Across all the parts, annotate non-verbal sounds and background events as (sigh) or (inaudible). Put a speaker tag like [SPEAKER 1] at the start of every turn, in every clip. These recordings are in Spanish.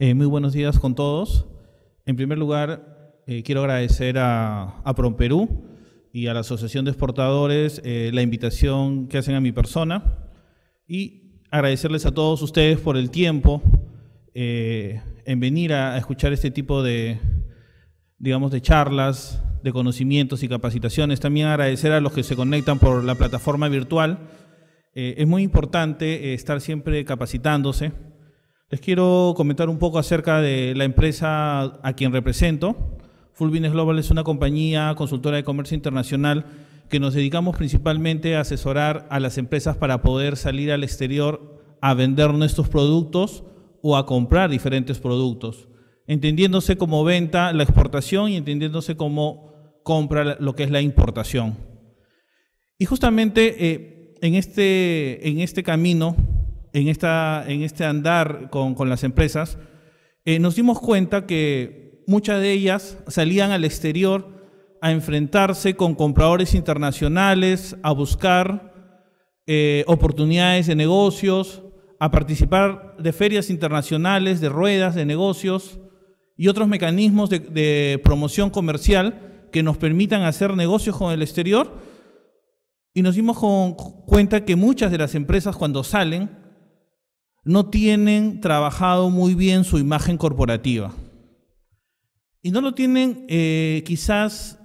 [SPEAKER 1] Eh, muy buenos días con todos. En primer lugar, eh, quiero agradecer a, a PromPerú y a la Asociación de Exportadores eh, la invitación que hacen a mi persona y agradecerles a todos ustedes por el tiempo en venir a, escuchar este tipo de, digamos, de charlas, de conocimientos y capacitaciones. También agradecer a los que se conectan por la plataforma virtual. es muy importante estar siempre capacitándose les quiero comentar un poco acerca de la empresa a quien represento. Full Global es una compañía consultora de comercio internacional que nos dedicamos principalmente a asesorar a las empresas para poder salir al exterior a vender nuestros productos o a comprar diferentes productos, entendiéndose como venta la exportación y entendiéndose como compra lo que es la importación. Y justamente eh, en, este, en este camino en, esta, en este andar con, las empresas, eh, nos dimos cuenta que muchas de ellas salían al exterior a enfrentarse con compradores internacionales, a buscar eh, oportunidades de negocios, a participar de ferias internacionales, de ruedas de negocios y otros mecanismos de, promoción comercial que nos permitan hacer negocios con el exterior. Y nos dimos cuenta que muchas de las empresas cuando salen no tienen trabajado muy bien su imagen corporativa. Y no lo tienen eh, quizás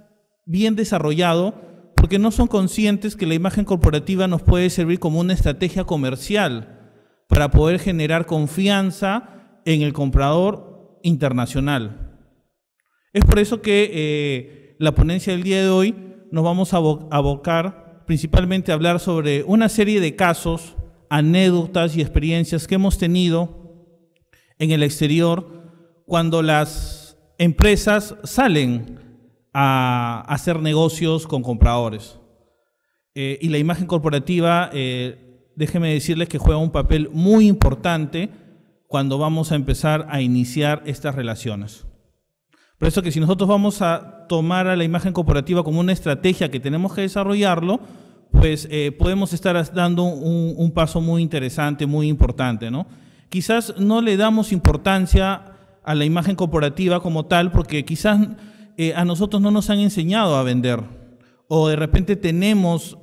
[SPEAKER 1] bien desarrollado porque no son conscientes que la imagen corporativa nos puede servir como una estrategia comercial para poder generar confianza en el comprador internacional. Es por eso que eh, la ponencia del día de hoy nos vamos a abocar principalmente a hablar sobre una serie de casos anécdotas y experiencias que hemos tenido en el exterior cuando las empresas salen a hacer negocios con compradores. Eh, y la imagen corporativa, eh, déjeme decirles que juega un papel muy importante cuando vamos a empezar a iniciar estas relaciones. Por eso que si nosotros vamos a tomar a la imagen corporativa como una estrategia que tenemos que desarrollarlo, pues eh, podemos estar dando un, paso muy interesante, muy importante, ¿no? Quizás no le damos importancia a la imagen corporativa como tal, porque quizás eh, a nosotros no nos han enseñado a vender, o de repente tenemos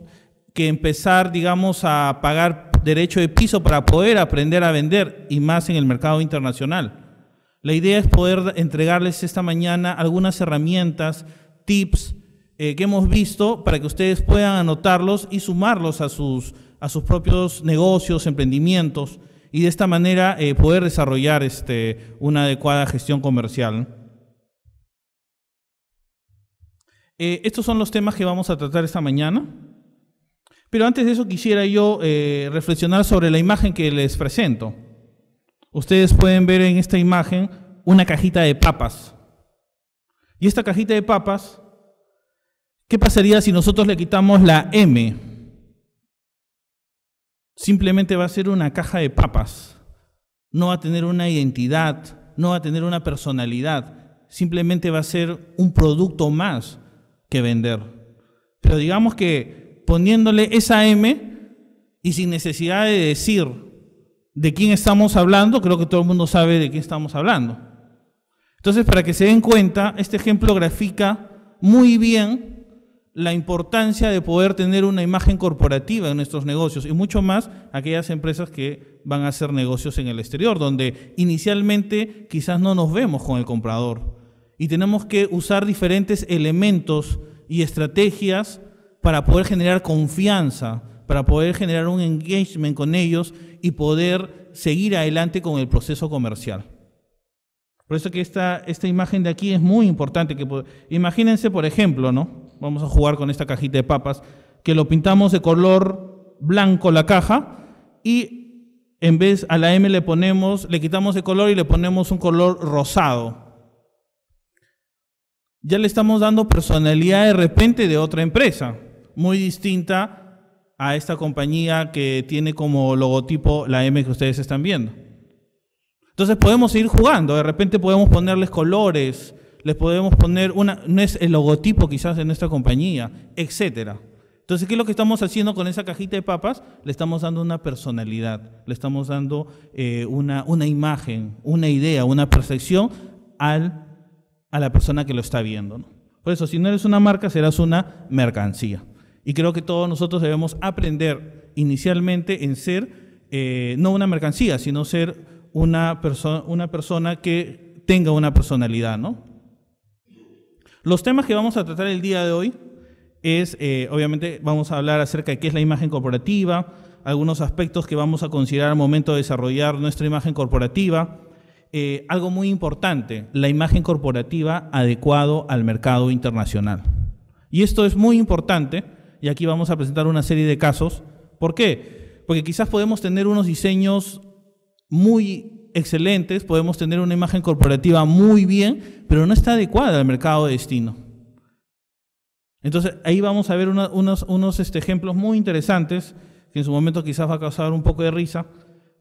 [SPEAKER 1] que empezar, digamos, a pagar derecho de piso para poder aprender a vender, y más en el mercado internacional. La idea es poder entregarles esta mañana algunas herramientas, tips, eh, que hemos visto para que ustedes puedan anotarlos y sumarlos a sus, a sus propios negocios, emprendimientos y de esta manera eh, poder desarrollar este, una adecuada gestión comercial. Eh, estos son los temas que vamos a tratar esta mañana. Pero antes de eso quisiera yo reflexionar sobre la imagen que les presento. Ustedes pueden ver en esta imagen una cajita de papas. Y esta cajita de papas ¿Qué pasaría si nosotros le quitamos la M? Simplemente va a ser una caja de papas. No va a tener una identidad, no va a tener una personalidad. Simplemente va a ser un producto más que vender. Pero digamos que poniéndole esa M y sin necesidad de decir de quién estamos hablando, creo que todo el mundo sabe de quién estamos hablando. Entonces, para que se den cuenta, este ejemplo grafica muy bien la importancia de poder tener una imagen corporativa en nuestros negocios y mucho más aquellas empresas que van a hacer negocios en el exterior, donde inicialmente quizás no nos vemos con el comprador y tenemos que usar diferentes elementos y estrategias para poder generar confianza, para poder generar un engagement con ellos y poder seguir adelante con el proceso comercial. Por eso que esta, esta imagen de aquí es muy importante. Que, imagínense, por ejemplo, ¿no? vamos a jugar con esta cajita de papas, que lo pintamos de color blanco la caja y en vez a la M le ponemos, le quitamos el color y le ponemos un color rosado. Ya le estamos dando personalidad de repente de otra empresa, muy distinta a esta compañía que tiene como logotipo la M que ustedes están viendo. Entonces podemos ir jugando, de repente podemos ponerles colores, les podemos poner una, no es el logotipo quizás de nuestra compañía, etcétera. Entonces, ¿qué es lo que estamos haciendo con esa cajita de papas? Le estamos dando una personalidad, le estamos dando eh, una, una, imagen, una idea, una percepción al, a la persona que lo está viendo. Por eso, si no eres una marca, serás una mercancía. Y creo que todos nosotros debemos aprender inicialmente en ser eh, no una mercancía, sino ser una, una persona que tenga una personalidad, ¿no? Los temas que vamos a tratar el día de hoy es, eh, obviamente, vamos a hablar acerca de qué es la imagen corporativa, algunos aspectos que vamos a considerar al momento de desarrollar nuestra imagen corporativa. Eh, algo muy importante, la imagen corporativa adecuado al mercado internacional. Y esto es muy importante, y aquí vamos a presentar una serie de casos. ¿Por qué? Porque quizás podemos tener unos diseños muy excelentes, podemos tener una imagen corporativa muy bien, pero no está adecuada al mercado de destino. Entonces ahí vamos a ver unos, unos este, ejemplos muy interesantes, que en su momento quizás va a causar un poco de risa,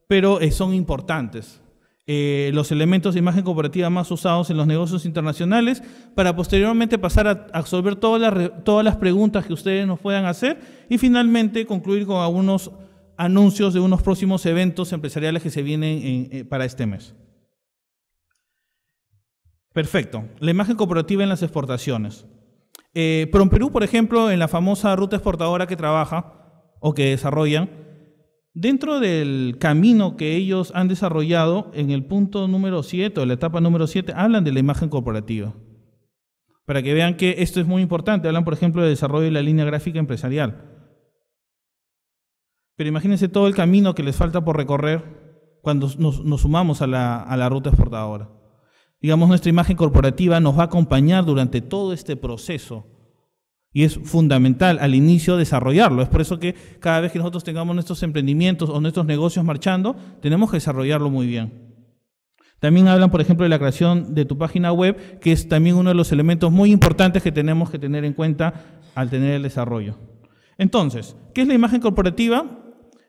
[SPEAKER 1] pero eh, son importantes. Eh, los elementos de imagen corporativa más usados en los negocios internacionales para posteriormente pasar a, absorber todas las, todas las preguntas que ustedes nos puedan hacer y finalmente concluir con algunos anuncios de unos próximos eventos empresariales que se vienen eh, para este mes. Perfecto. La imagen corporativa en las exportaciones. Eh, pero Perú, por ejemplo, en la famosa ruta exportadora que trabaja o que desarrollan, dentro del camino que ellos han desarrollado, en el punto número 7 o la etapa número 7, hablan de la imagen corporativa. Para que vean que esto es muy importante. Hablan, por ejemplo, del desarrollo de la línea gráfica empresarial. Pero imagínense todo el camino que les falta por recorrer cuando nos, sumamos a la, a la ruta exportadora. Digamos, nuestra imagen corporativa nos va a acompañar durante todo este proceso. Y es fundamental al inicio desarrollarlo. Es por eso que cada vez que nosotros tengamos nuestros emprendimientos o nuestros negocios marchando, tenemos que desarrollarlo muy bien. También hablan, por ejemplo, de la creación de tu página web, que es también uno de los elementos muy importantes que tenemos que tener en cuenta al tener el desarrollo. Entonces, ¿qué es la imagen corporativa?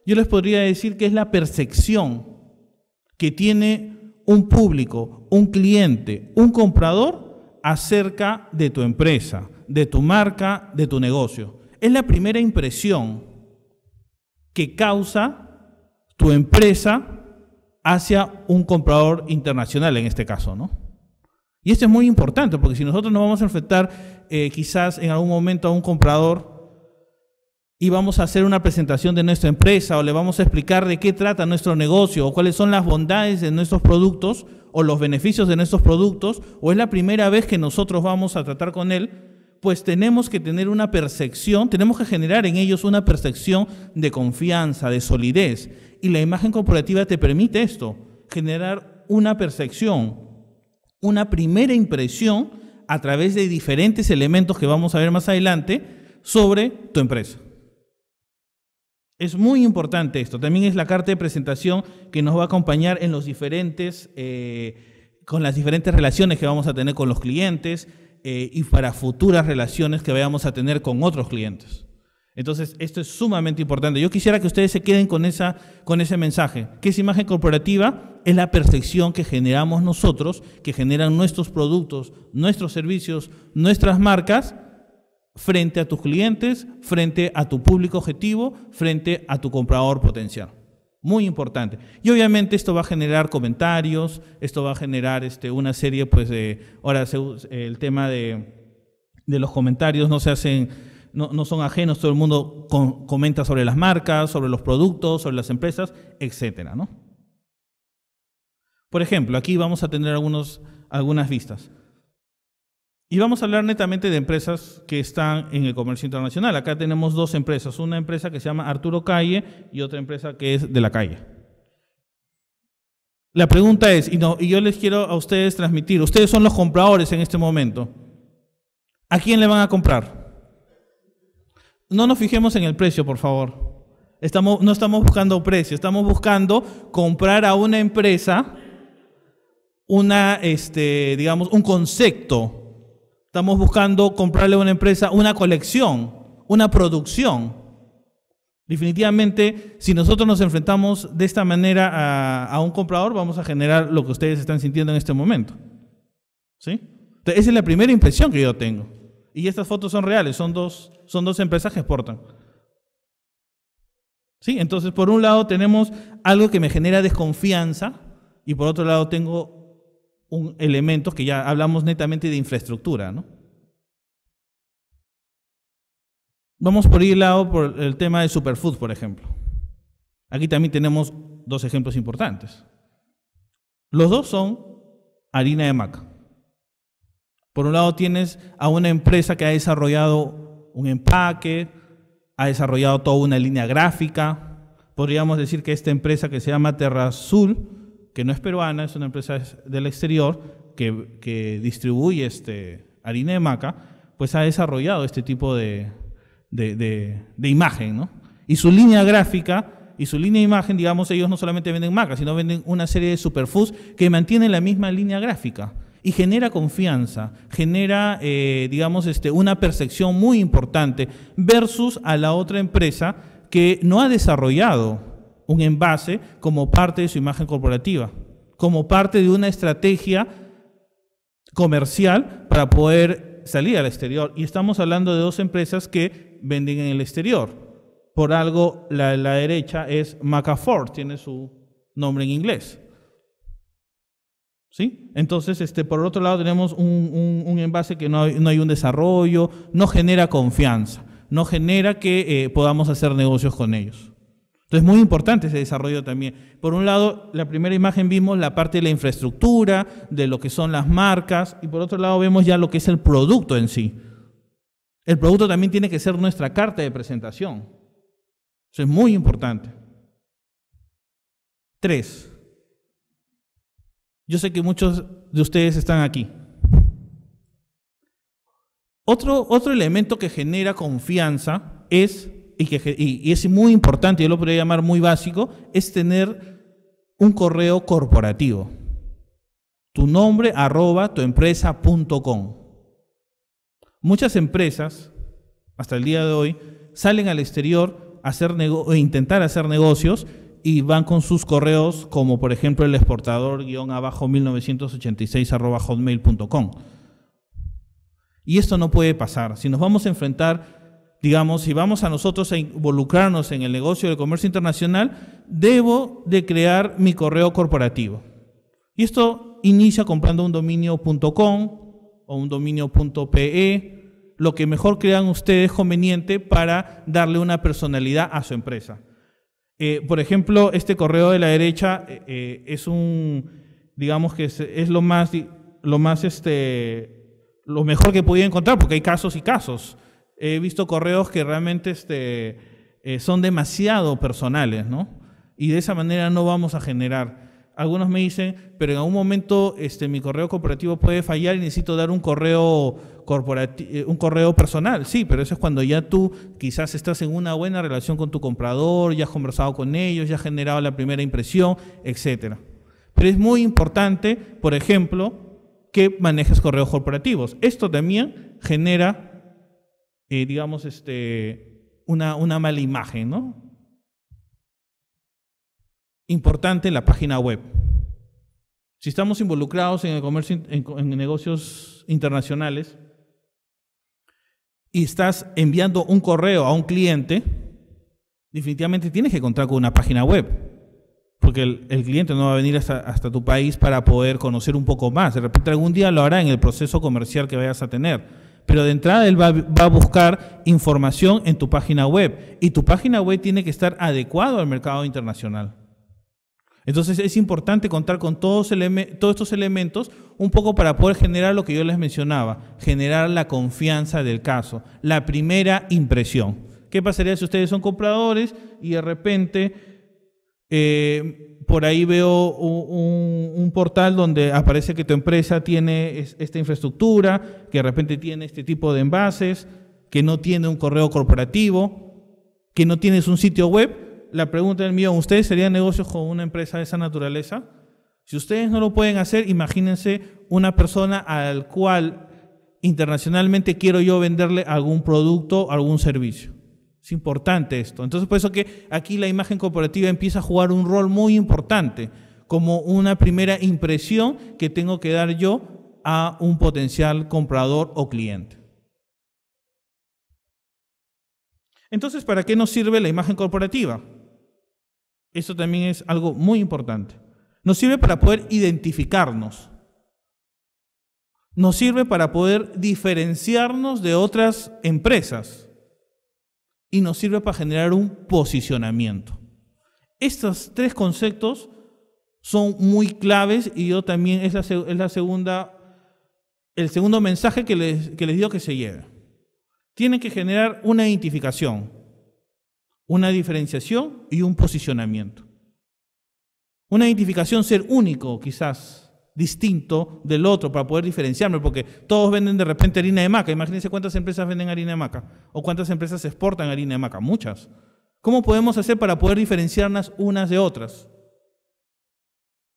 [SPEAKER 1] yo les podría decir que es la percepción que tiene un público, un cliente, un comprador acerca de tu empresa, de tu marca, de tu negocio. Es la primera impresión que causa tu empresa hacia un comprador internacional en este caso, ¿no? Y esto es muy importante porque si nosotros nos vamos a enfrentar eh, quizás en algún momento a un comprador y vamos a hacer una presentación de nuestra empresa o le vamos a explicar de qué trata nuestro negocio o cuáles son las bondades de nuestros productos o los beneficios de nuestros productos o es la primera vez que nosotros vamos a tratar con él, pues tenemos que tener una percepción, tenemos que generar en ellos una percepción de confianza, de solidez. Y la imagen corporativa te permite esto, generar una percepción, una primera impresión a través de diferentes elementos que vamos a ver más adelante sobre tu empresa. Es muy importante esto. También es la carta de presentación que nos va a acompañar en los diferentes, eh, con las diferentes relaciones que vamos a tener con los clientes eh, y para futuras relaciones que vayamos a tener con otros clientes. Entonces, esto es sumamente importante. Yo quisiera que ustedes se queden con, esa, con ese mensaje, que es imagen corporativa es la percepción que generamos nosotros, que generan nuestros productos, nuestros servicios, nuestras marcas frente a tus clientes, frente a tu público objetivo, frente a tu comprador potencial. Muy importante. Y obviamente esto va a generar comentarios, esto va a generar este, una serie pues de... Ahora el tema de, los comentarios no se hacen... No, son ajenos, todo el mundo comenta sobre las marcas, sobre los productos, sobre las empresas, etcétera, ¿no? Por ejemplo, aquí vamos a tener algunas vistas. Y vamos a hablar netamente de empresas que están en el comercio internacional. Acá tenemos dos empresas, una empresa que se llama Arturo Calle y otra empresa que es de la calle. La pregunta es, y, yo les quiero a ustedes transmitir, ustedes son los compradores en este momento. ¿A quién le van a comprar? No nos fijemos en el precio, por favor. no estamos buscando precio, estamos buscando comprar a una empresa una, este, digamos, un concepto Estamos buscando comprarle a una empresa una colección, una producción. Definitivamente, si nosotros nos enfrentamos de esta manera a, un comprador, vamos a generar lo que ustedes están sintiendo en este momento. ¿Sí? esa es la primera impresión que yo tengo. Y estas fotos son reales, son dos, son dos empresas que exportan. ¿Sí? Entonces, por un lado tenemos algo que me genera desconfianza y por otro lado tengo un elemento que ya hablamos netamente de infraestructura, ¿no? Vamos por ir lado por el tema de superfood, por ejemplo. Aquí también tenemos dos ejemplos importantes. Los dos son harina de maca. Por un lado tienes a una empresa que ha desarrollado un empaque, ha desarrollado toda una línea gráfica. Podríamos decir que esta empresa que se llama Terra Azul que no es peruana, es una empresa del exterior que, distribuye este, harina de maca, pues ha desarrollado este tipo de, imagen, Y su línea gráfica y su línea de imagen, digamos, ellos no solamente venden maca, sino venden una serie de superfoods que mantienen la misma línea gráfica y genera confianza, genera, eh, digamos, este, una percepción muy importante versus a la otra empresa que no ha desarrollado un envase como parte de su imagen corporativa, como parte de una estrategia comercial para poder salir al exterior. Y estamos hablando de dos empresas que venden en el exterior. Por algo, la derecha es Macaford, tiene su nombre en inglés. Entonces, este, por otro lado, tenemos un, envase que no hay, no hay, un desarrollo, no genera confianza, no genera que eh, podamos hacer negocios con ellos. Entonces, es muy importante ese desarrollo también. Por un lado, la primera imagen vimos la parte de la infraestructura, de lo que son las marcas, y por otro lado vemos ya lo que es el producto en sí. El producto también tiene que ser nuestra carta de presentación. Eso es muy importante. Tres. Yo sé que muchos de ustedes están aquí. Otro, otro elemento que genera confianza es y, es muy importante, yo lo podría llamar muy básico, es tener un correo corporativo. Tu nombre arroba tuempresa.com. Muchas empresas, hasta el día de hoy, salen al exterior a hacer e intentar hacer negocios y van con sus correos, como por ejemplo el exportador-abajo 1986 hotmail.com. Y esto no puede pasar. Si nos vamos a enfrentar digamos, si vamos a nosotros a involucrarnos en el negocio del comercio internacional, debo de crear mi correo corporativo. Y esto inicia comprando un dominio.com o un dominio.pe, lo que mejor crean ustedes conveniente para darle una personalidad a su empresa. Eh, por ejemplo, este correo de la derecha eh, eh, es un, digamos que es, lo más, lo más, este, lo mejor que podía encontrar, porque hay casos y casos he visto correos que realmente este, eh, son demasiado personales, ¿no? Y de esa manera no vamos a generar. Algunos me dicen, pero en algún momento este, mi correo corporativo puede fallar y necesito dar un correo, eh, un correo personal. Sí, pero eso es cuando ya tú quizás estás en una buena relación con tu comprador, ya has conversado con ellos, ya has generado la primera impresión, etc. Pero es muy importante, por ejemplo, que manejes correos corporativos. Esto también genera eh, digamos, este, una, una mala imagen, ¿no? Importante la página web. Si estamos involucrados en el comercio, en, negocios internacionales, y estás enviando un correo a un cliente, definitivamente tienes que contar con una página web, porque el, el cliente no va a venir hasta, hasta, tu país para poder conocer un poco más. De repente algún día lo hará en el proceso comercial que vayas a tener pero de entrada él va, a buscar información en tu página web y tu página web tiene que estar adecuado al mercado internacional. Entonces es importante contar con todos, estos elementos un poco para poder generar lo que yo les mencionaba, generar la confianza del caso, la primera impresión. ¿Qué pasaría si ustedes son compradores y de repente... Eh, por ahí veo un, portal donde aparece que tu empresa tiene esta infraestructura, que de repente tiene este tipo de envases, que no tiene un correo corporativo, que no tienes un sitio web. La pregunta es mío, ¿ustedes serían negocios con una empresa de esa naturaleza? Si ustedes no lo pueden hacer, imagínense una persona al cual internacionalmente quiero yo venderle algún producto, algún servicio. Es importante esto. Entonces, por eso que aquí la imagen corporativa empieza a jugar un rol muy importante, como una primera impresión que tengo que dar yo a un potencial comprador o cliente. Entonces, ¿para qué nos sirve la imagen corporativa? Eso también es algo muy importante. Nos sirve para poder identificarnos. Nos sirve para poder diferenciarnos de otras empresas y nos sirve para generar un posicionamiento. Estos tres conceptos son muy claves y yo también es la, segunda, el segundo mensaje que les, que les digo que se lleve. Tienen que generar una identificación, una diferenciación y un posicionamiento. Una identificación ser único, quizás, distinto del otro para poder diferenciarme, porque todos venden de repente harina de maca. Imagínense cuántas empresas venden harina de maca o cuántas empresas exportan harina de maca, muchas. ¿Cómo podemos hacer para poder diferenciarnos unas de otras?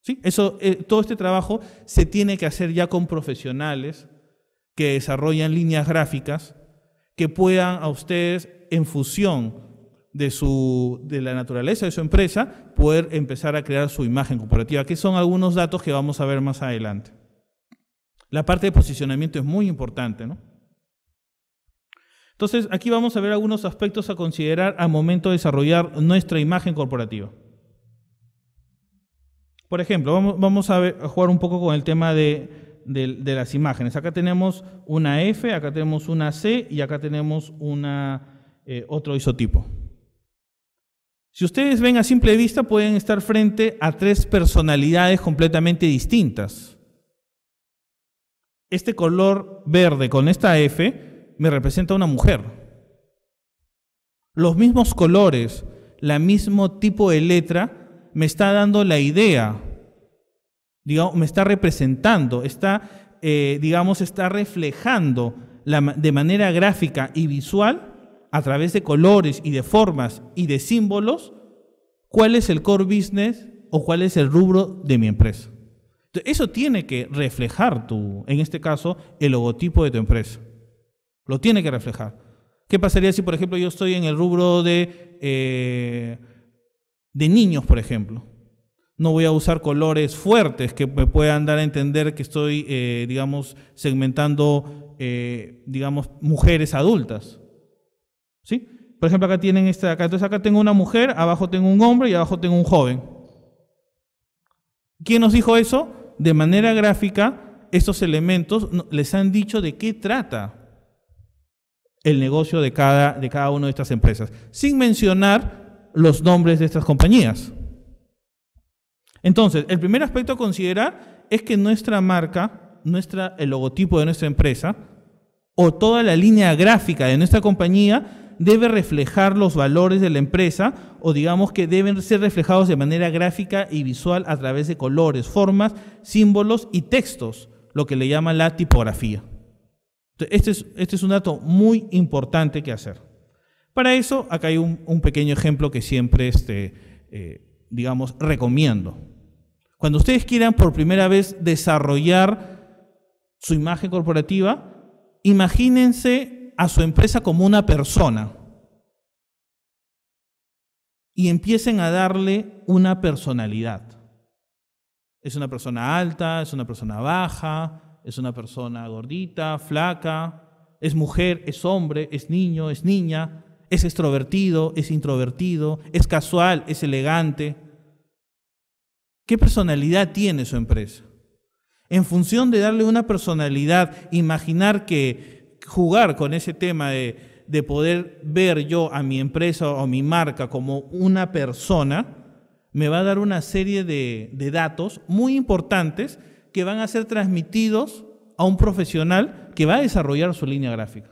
[SPEAKER 1] ¿Sí? Eso, eh, todo este trabajo se tiene que hacer ya con profesionales que desarrollan líneas gráficas que puedan a ustedes en fusión de, la naturaleza de su empresa, poder empezar a crear su imagen corporativa, que son algunos datos que vamos a ver más adelante. La parte de posicionamiento es muy importante, Entonces, aquí vamos a ver algunos aspectos a considerar al momento de desarrollar nuestra imagen corporativa. Por ejemplo, vamos, a, jugar un poco con el tema de, las imágenes. Acá tenemos una F, acá tenemos una C y acá tenemos eh, otro isotipo. Si ustedes ven a simple vista, pueden estar frente a tres personalidades completamente distintas. Este color verde con esta F me representa una mujer. Los mismos colores, la mismo tipo de letra, me está dando la idea, me está representando, está, eh, digamos, está reflejando de manera gráfica y visual a través de colores y de formas y de símbolos cuál es el core business o cuál es el rubro de mi empresa. Eso tiene que reflejar tu, en este caso, el logotipo de tu empresa. Lo tiene que reflejar. ¿Qué pasaría si, por ejemplo, yo estoy en el rubro de, eh, de niños, por ejemplo? No voy a usar colores fuertes que me puedan dar a entender que estoy, eh, digamos, segmentando, eh, digamos, mujeres adultas. ¿Sí? Por ejemplo, acá tienen esta, entonces acá tengo una mujer, abajo tengo un hombre y abajo tengo un joven. ¿Quién nos dijo eso? De manera gráfica, estos elementos les han dicho de qué trata el negocio de cada, de cada una de estas empresas, sin mencionar los nombres de estas compañías. Entonces, el primer aspecto a considerar es que nuestra marca, nuestra, el logotipo de nuestra empresa o toda la línea gráfica de nuestra compañía debe reflejar los valores de la empresa o digamos que deben ser reflejados de manera gráfica y visual a través de colores, formas, símbolos y textos, lo que le llama la tipografía. Este es, este es un dato muy importante que hacer. Para eso, acá hay un, pequeño ejemplo que siempre, este, eh, digamos, recomiendo. Cuando ustedes quieran por primera vez desarrollar su imagen corporativa, imagínense a su empresa como una persona y empiecen a darle una personalidad. Es una persona alta, es una persona baja, es una persona gordita, flaca, es mujer, es hombre, es niño, es niña, es extrovertido, es introvertido, es casual, es elegante. ¿Qué personalidad tiene su empresa? En función de darle una personalidad, imaginar que jugar con ese tema de, poder ver yo a mi empresa o mi marca como una persona, me va a dar una serie de, de, datos muy importantes que van a ser transmitidos a un profesional que va a desarrollar su línea gráfica.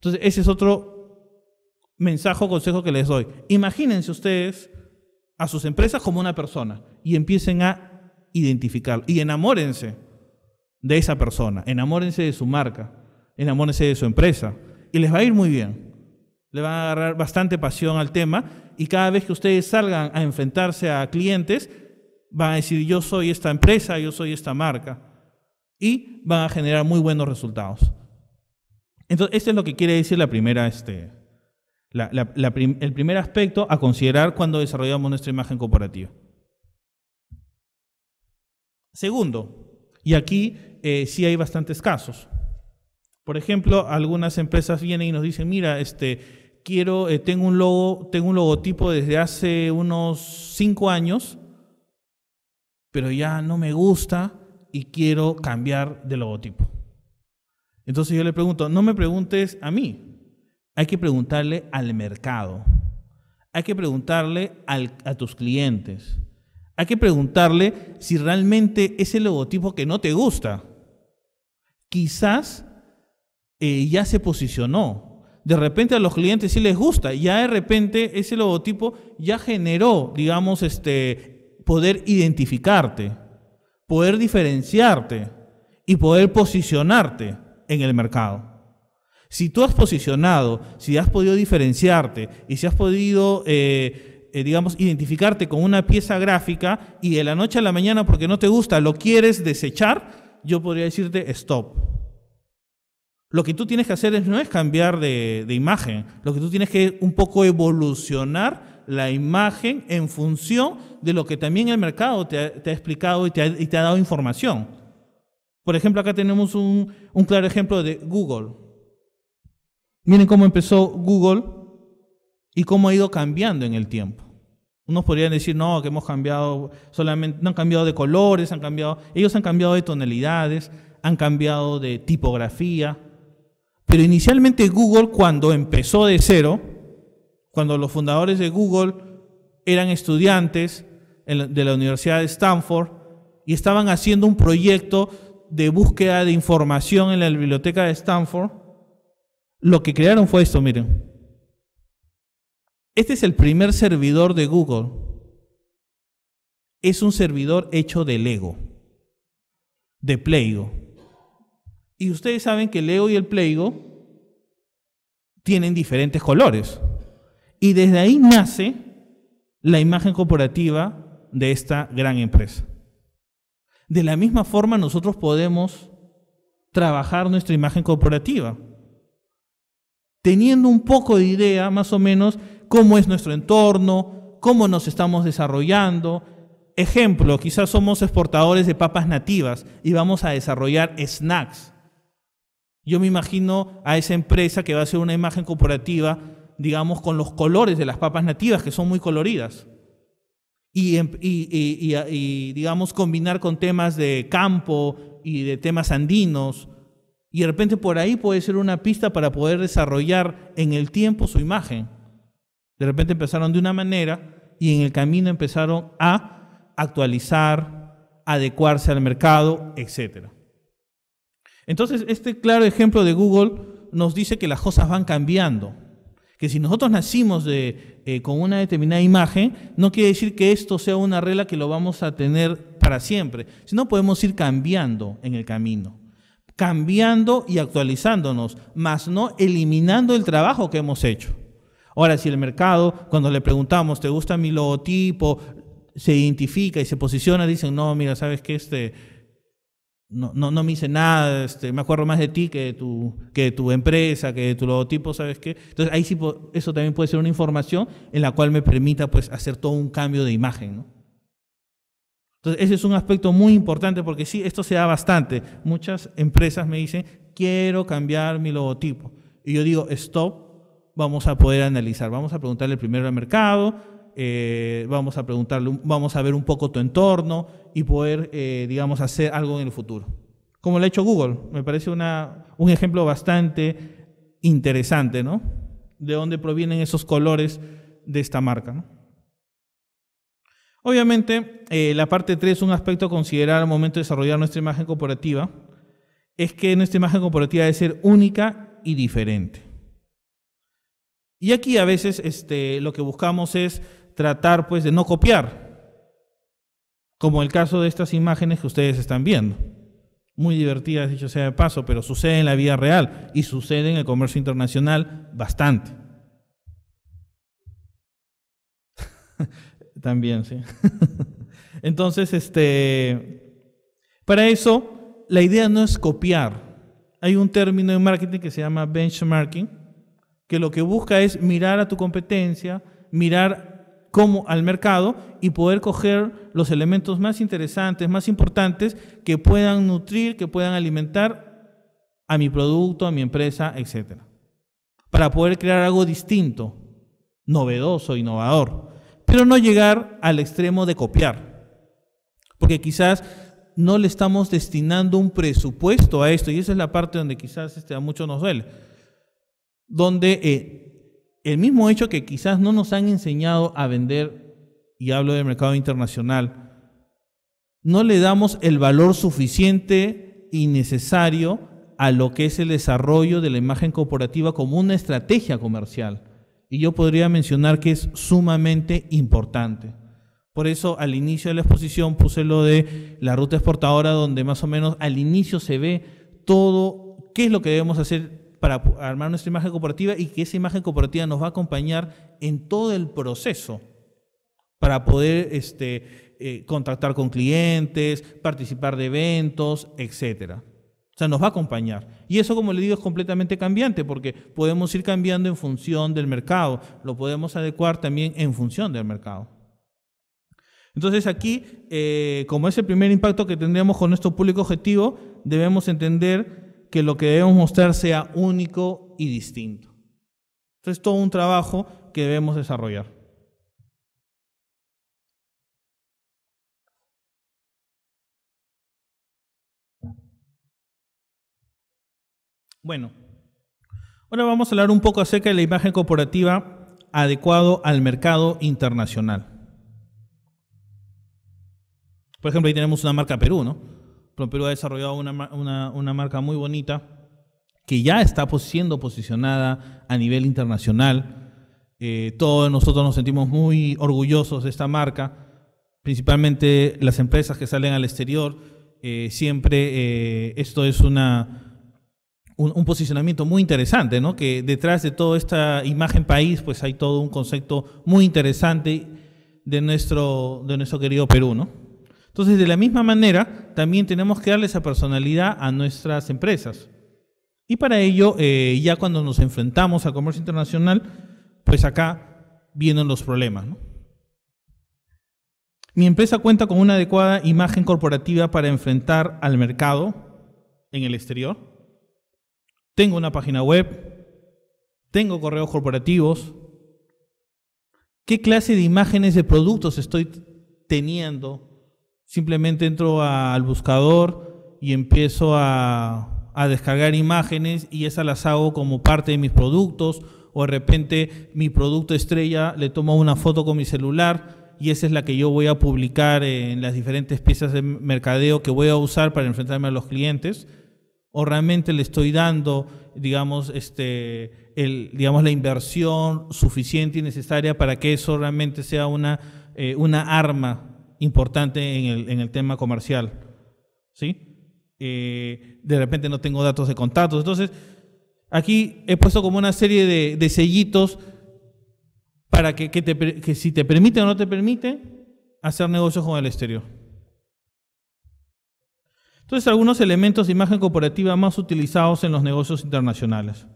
[SPEAKER 1] Entonces, ese es otro mensaje o consejo que les doy. Imagínense ustedes a sus empresas como una persona y empiecen a identificarlo y enamórense de esa persona, enamórense de su marca enamórense de su empresa y les va a ir muy bien. Le van a agarrar bastante pasión al tema y cada vez que ustedes salgan a enfrentarse a clientes, van a decir yo soy esta empresa, yo soy esta marca y van a generar muy buenos resultados. Entonces, esto es lo que quiere decir la primera, este, el primer aspecto a considerar cuando desarrollamos nuestra imagen corporativa. Segundo, y aquí eh, sí hay bastantes casos. Por ejemplo, algunas empresas vienen y nos dicen, mira, este, quiero, eh, tengo un logo, tengo un logotipo desde hace unos cinco años, pero ya no me gusta y quiero cambiar de logotipo. Entonces yo le pregunto, no me preguntes a mí, hay que preguntarle al mercado, hay que preguntarle a tus clientes, hay que preguntarle si realmente ese logotipo que no te gusta, quizás eh, ya se posicionó. De repente a los clientes sí les gusta, ya de repente ese logotipo ya generó, digamos, este, poder identificarte, poder diferenciarte y poder posicionarte en el mercado. Si tú has posicionado, si has podido diferenciarte y si has podido, eh, eh, digamos, identificarte con una pieza gráfica y de la noche a la mañana porque no te gusta lo quieres desechar, yo podría decirte stop lo que tú tienes que hacer es, no es cambiar de, imagen, lo que tú tienes que un poco evolucionar la imagen en función de lo que también el mercado te ha, explicado y te ha, dado información. Por ejemplo, acá tenemos un, claro ejemplo de Google. Miren cómo empezó Google y cómo ha ido cambiando en el tiempo. Unos podrían decir, no, que hemos cambiado, solamente, no han cambiado de colores, han cambiado, ellos han cambiado de tonalidades, han cambiado de tipografía, pero inicialmente Google cuando empezó de cero, cuando los fundadores de Google eran estudiantes de la Universidad de Stanford y estaban haciendo un proyecto de búsqueda de información en la biblioteca de Stanford, lo que crearon fue esto, miren. Este es el primer servidor de Google. Es un servidor hecho de Lego, de playgo. Y ustedes saben que el ego y el pleigo tienen diferentes colores. Y desde ahí nace la imagen corporativa de esta gran empresa. De la misma forma nosotros podemos trabajar nuestra imagen corporativa, teniendo un poco de idea más o menos cómo es nuestro entorno, cómo nos estamos desarrollando. Ejemplo, quizás somos exportadores de papas nativas y vamos a desarrollar snacks yo me imagino a esa empresa que va a hacer una imagen corporativa, digamos, con los colores de las papas nativas, que son muy coloridas. Em, y, y digamos, combinar con temas de campo y de temas andinos. Y de repente por ahí puede ser una pista para poder desarrollar en el tiempo su imagen. De repente empezaron de una manera y en el camino empezaron a actualizar, adecuarse al mercado, etcétera. Entonces, este claro ejemplo de Google nos dice que las cosas van cambiando, que si nosotros nacimos eh, con una determinada imagen, no quiere decir que esto sea una regla que lo vamos a tener para siempre, sino podemos ir cambiando en el camino, cambiando y actualizándonos, más no eliminando el trabajo que hemos hecho. Ahora, si el mercado, cuando le preguntamos, ¿te gusta mi logotipo? se identifica y se posiciona, dicen, no, mira, sabes que este no, no, me dice nada, este, me acuerdo más de ti que de, tu, que tu empresa, que tu logotipo, ¿sabes qué? Entonces ahí sí, eso también puede ser una información en la cual me permita pues hacer todo un cambio de imagen, Entonces ese es un aspecto muy importante porque sí, esto se da bastante. Muchas empresas me dicen, quiero cambiar mi logotipo. Y yo digo, stop, vamos a poder analizar, vamos a preguntarle primero al mercado, eh, vamos a preguntarle, vamos a ver un poco tu entorno y poder, eh, digamos, hacer algo en el futuro. Como lo ha hecho Google, me parece una, un ejemplo bastante interesante, ¿no? De dónde provienen esos colores de esta marca, ¿no? Obviamente, eh, la parte 3, un aspecto a considerar al momento de desarrollar nuestra imagen corporativa, es que nuestra imagen corporativa debe ser única y diferente. Y aquí a veces este, lo que buscamos es tratar pues de no copiar, como el caso de estas imágenes que ustedes están viendo. Muy divertidas, dicho sea de paso, pero sucede en la vida real y sucede en el comercio internacional bastante. (laughs) También, sí. (laughs) Entonces, este, para eso, la idea no es copiar. Hay un término en marketing que se llama benchmarking, que lo que busca es mirar a tu competencia, mirar como al mercado y poder coger los elementos más interesantes, más importantes que puedan nutrir, que puedan alimentar a mi producto, a mi empresa, etcétera. Para poder crear algo distinto, novedoso, innovador, pero no llegar al extremo de copiar. Porque quizás no le estamos destinando un presupuesto a esto, y esa es la parte donde quizás este, a muchos nos duele, donde eh, el mismo hecho que quizás no nos han enseñado a vender, y hablo del mercado internacional, no le damos el valor suficiente y necesario a lo que es el desarrollo de la imagen corporativa como una estrategia comercial. Y yo podría mencionar que es sumamente importante. Por eso al inicio de la exposición puse lo de la ruta exportadora, donde más o menos al inicio se ve todo qué es lo que debemos hacer para armar nuestra imagen corporativa y que esa imagen corporativa nos va a acompañar en todo el proceso para poder este, eh, contactar con clientes, participar de eventos, etcétera. O sea, nos va a acompañar. Y eso, como le digo, es completamente cambiante porque podemos ir cambiando en función del mercado. Lo podemos adecuar también en función del mercado. Entonces aquí, eh, como es el primer impacto que tendremos con nuestro público objetivo, debemos entender que lo que debemos mostrar sea único y distinto. Entonces, todo un trabajo que debemos desarrollar. Bueno, ahora vamos a hablar un poco acerca de la imagen corporativa adecuado al mercado internacional. Por ejemplo, ahí tenemos una marca Perú, ¿no? Perú ha desarrollado una, marca muy bonita que ya está siendo posicionada a nivel internacional. Eh, todos nosotros nos sentimos muy orgullosos de esta marca, principalmente las empresas que salen al exterior. Eh, siempre eh, esto es una, un, posicionamiento muy interesante, ¿no? que detrás de toda esta imagen país pues hay todo un concepto muy interesante de nuestro, de nuestro querido Perú. ¿no? Entonces, de la misma manera, también tenemos que darle esa personalidad a nuestras empresas. Y para ello, eh, ya cuando nos enfrentamos al comercio internacional, pues acá vienen los problemas. Mi empresa cuenta con una adecuada imagen corporativa para enfrentar al mercado en el exterior. Tengo una página web, tengo correos corporativos. ¿Qué clase de imágenes de productos estoy teniendo Simplemente entro al buscador y empiezo a, descargar imágenes y esas las hago como parte de mis productos o de repente mi producto estrella le tomo una foto con mi celular y esa es la que yo voy a publicar en las diferentes piezas de mercadeo que voy a usar para enfrentarme a los clientes o realmente le estoy dando digamos este el digamos la inversión suficiente y necesaria para que eso realmente sea una eh, una arma importante en el, tema comercial. ¿Sí? Eh, de repente no tengo datos de contactos. Entonces, aquí he puesto como una serie de, de sellitos para que, que, te, que si te permite o no te permite hacer negocios con el exterior. Entonces, algunos elementos de imagen corporativa más utilizados en los negocios internacionales.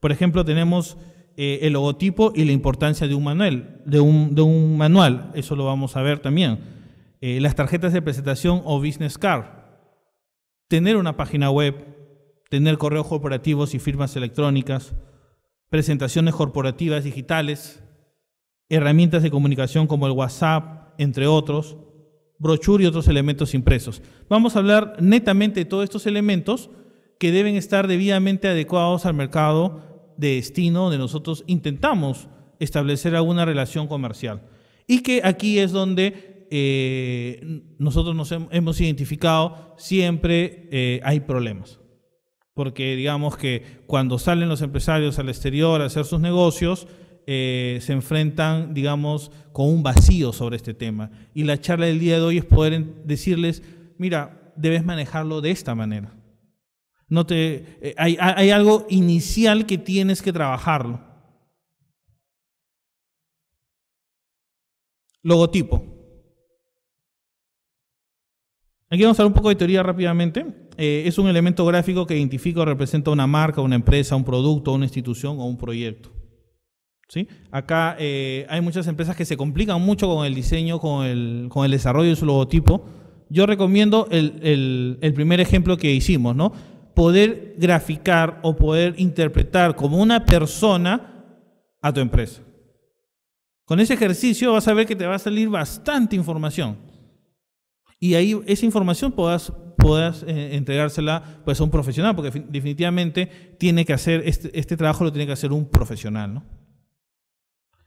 [SPEAKER 1] Por ejemplo, tenemos eh, el logotipo y la importancia de un manual, de un, manual. Eso lo vamos a ver también. Eh, las tarjetas de presentación o business card. Tener una página web, tener correos corporativos y firmas electrónicas, presentaciones corporativas digitales, herramientas de comunicación como el WhatsApp, entre otros, brochure y otros elementos impresos. Vamos a hablar netamente de todos estos elementos que deben estar debidamente adecuados al mercado de destino donde nosotros intentamos establecer alguna relación comercial. Y que aquí es donde eh, nosotros nos hemos identificado siempre eh, hay problemas. Porque digamos que cuando salen los empresarios al exterior a hacer sus negocios, eh, se enfrentan, digamos, con un vacío sobre este tema. Y la charla del día de hoy es poder decirles, mira, debes manejarlo de esta manera no te, eh, hay, algo inicial que tienes que trabajarlo. Logotipo. Aquí vamos a hablar un poco de teoría rápidamente. Eh, es un elemento gráfico que identifica o representa una marca, una empresa, un producto, una institución o un proyecto. ¿Sí? Acá eh, hay muchas empresas que se complican mucho con el diseño, con el, con el desarrollo de su logotipo. Yo recomiendo el, el, el primer ejemplo que hicimos, ¿no? poder graficar o poder interpretar como una persona a tu empresa. Con ese ejercicio vas a ver que te va a salir bastante información. Y ahí esa información puedas eh, entregársela pues, a un profesional, porque definitivamente tiene que hacer, este, este, trabajo lo tiene que hacer un profesional.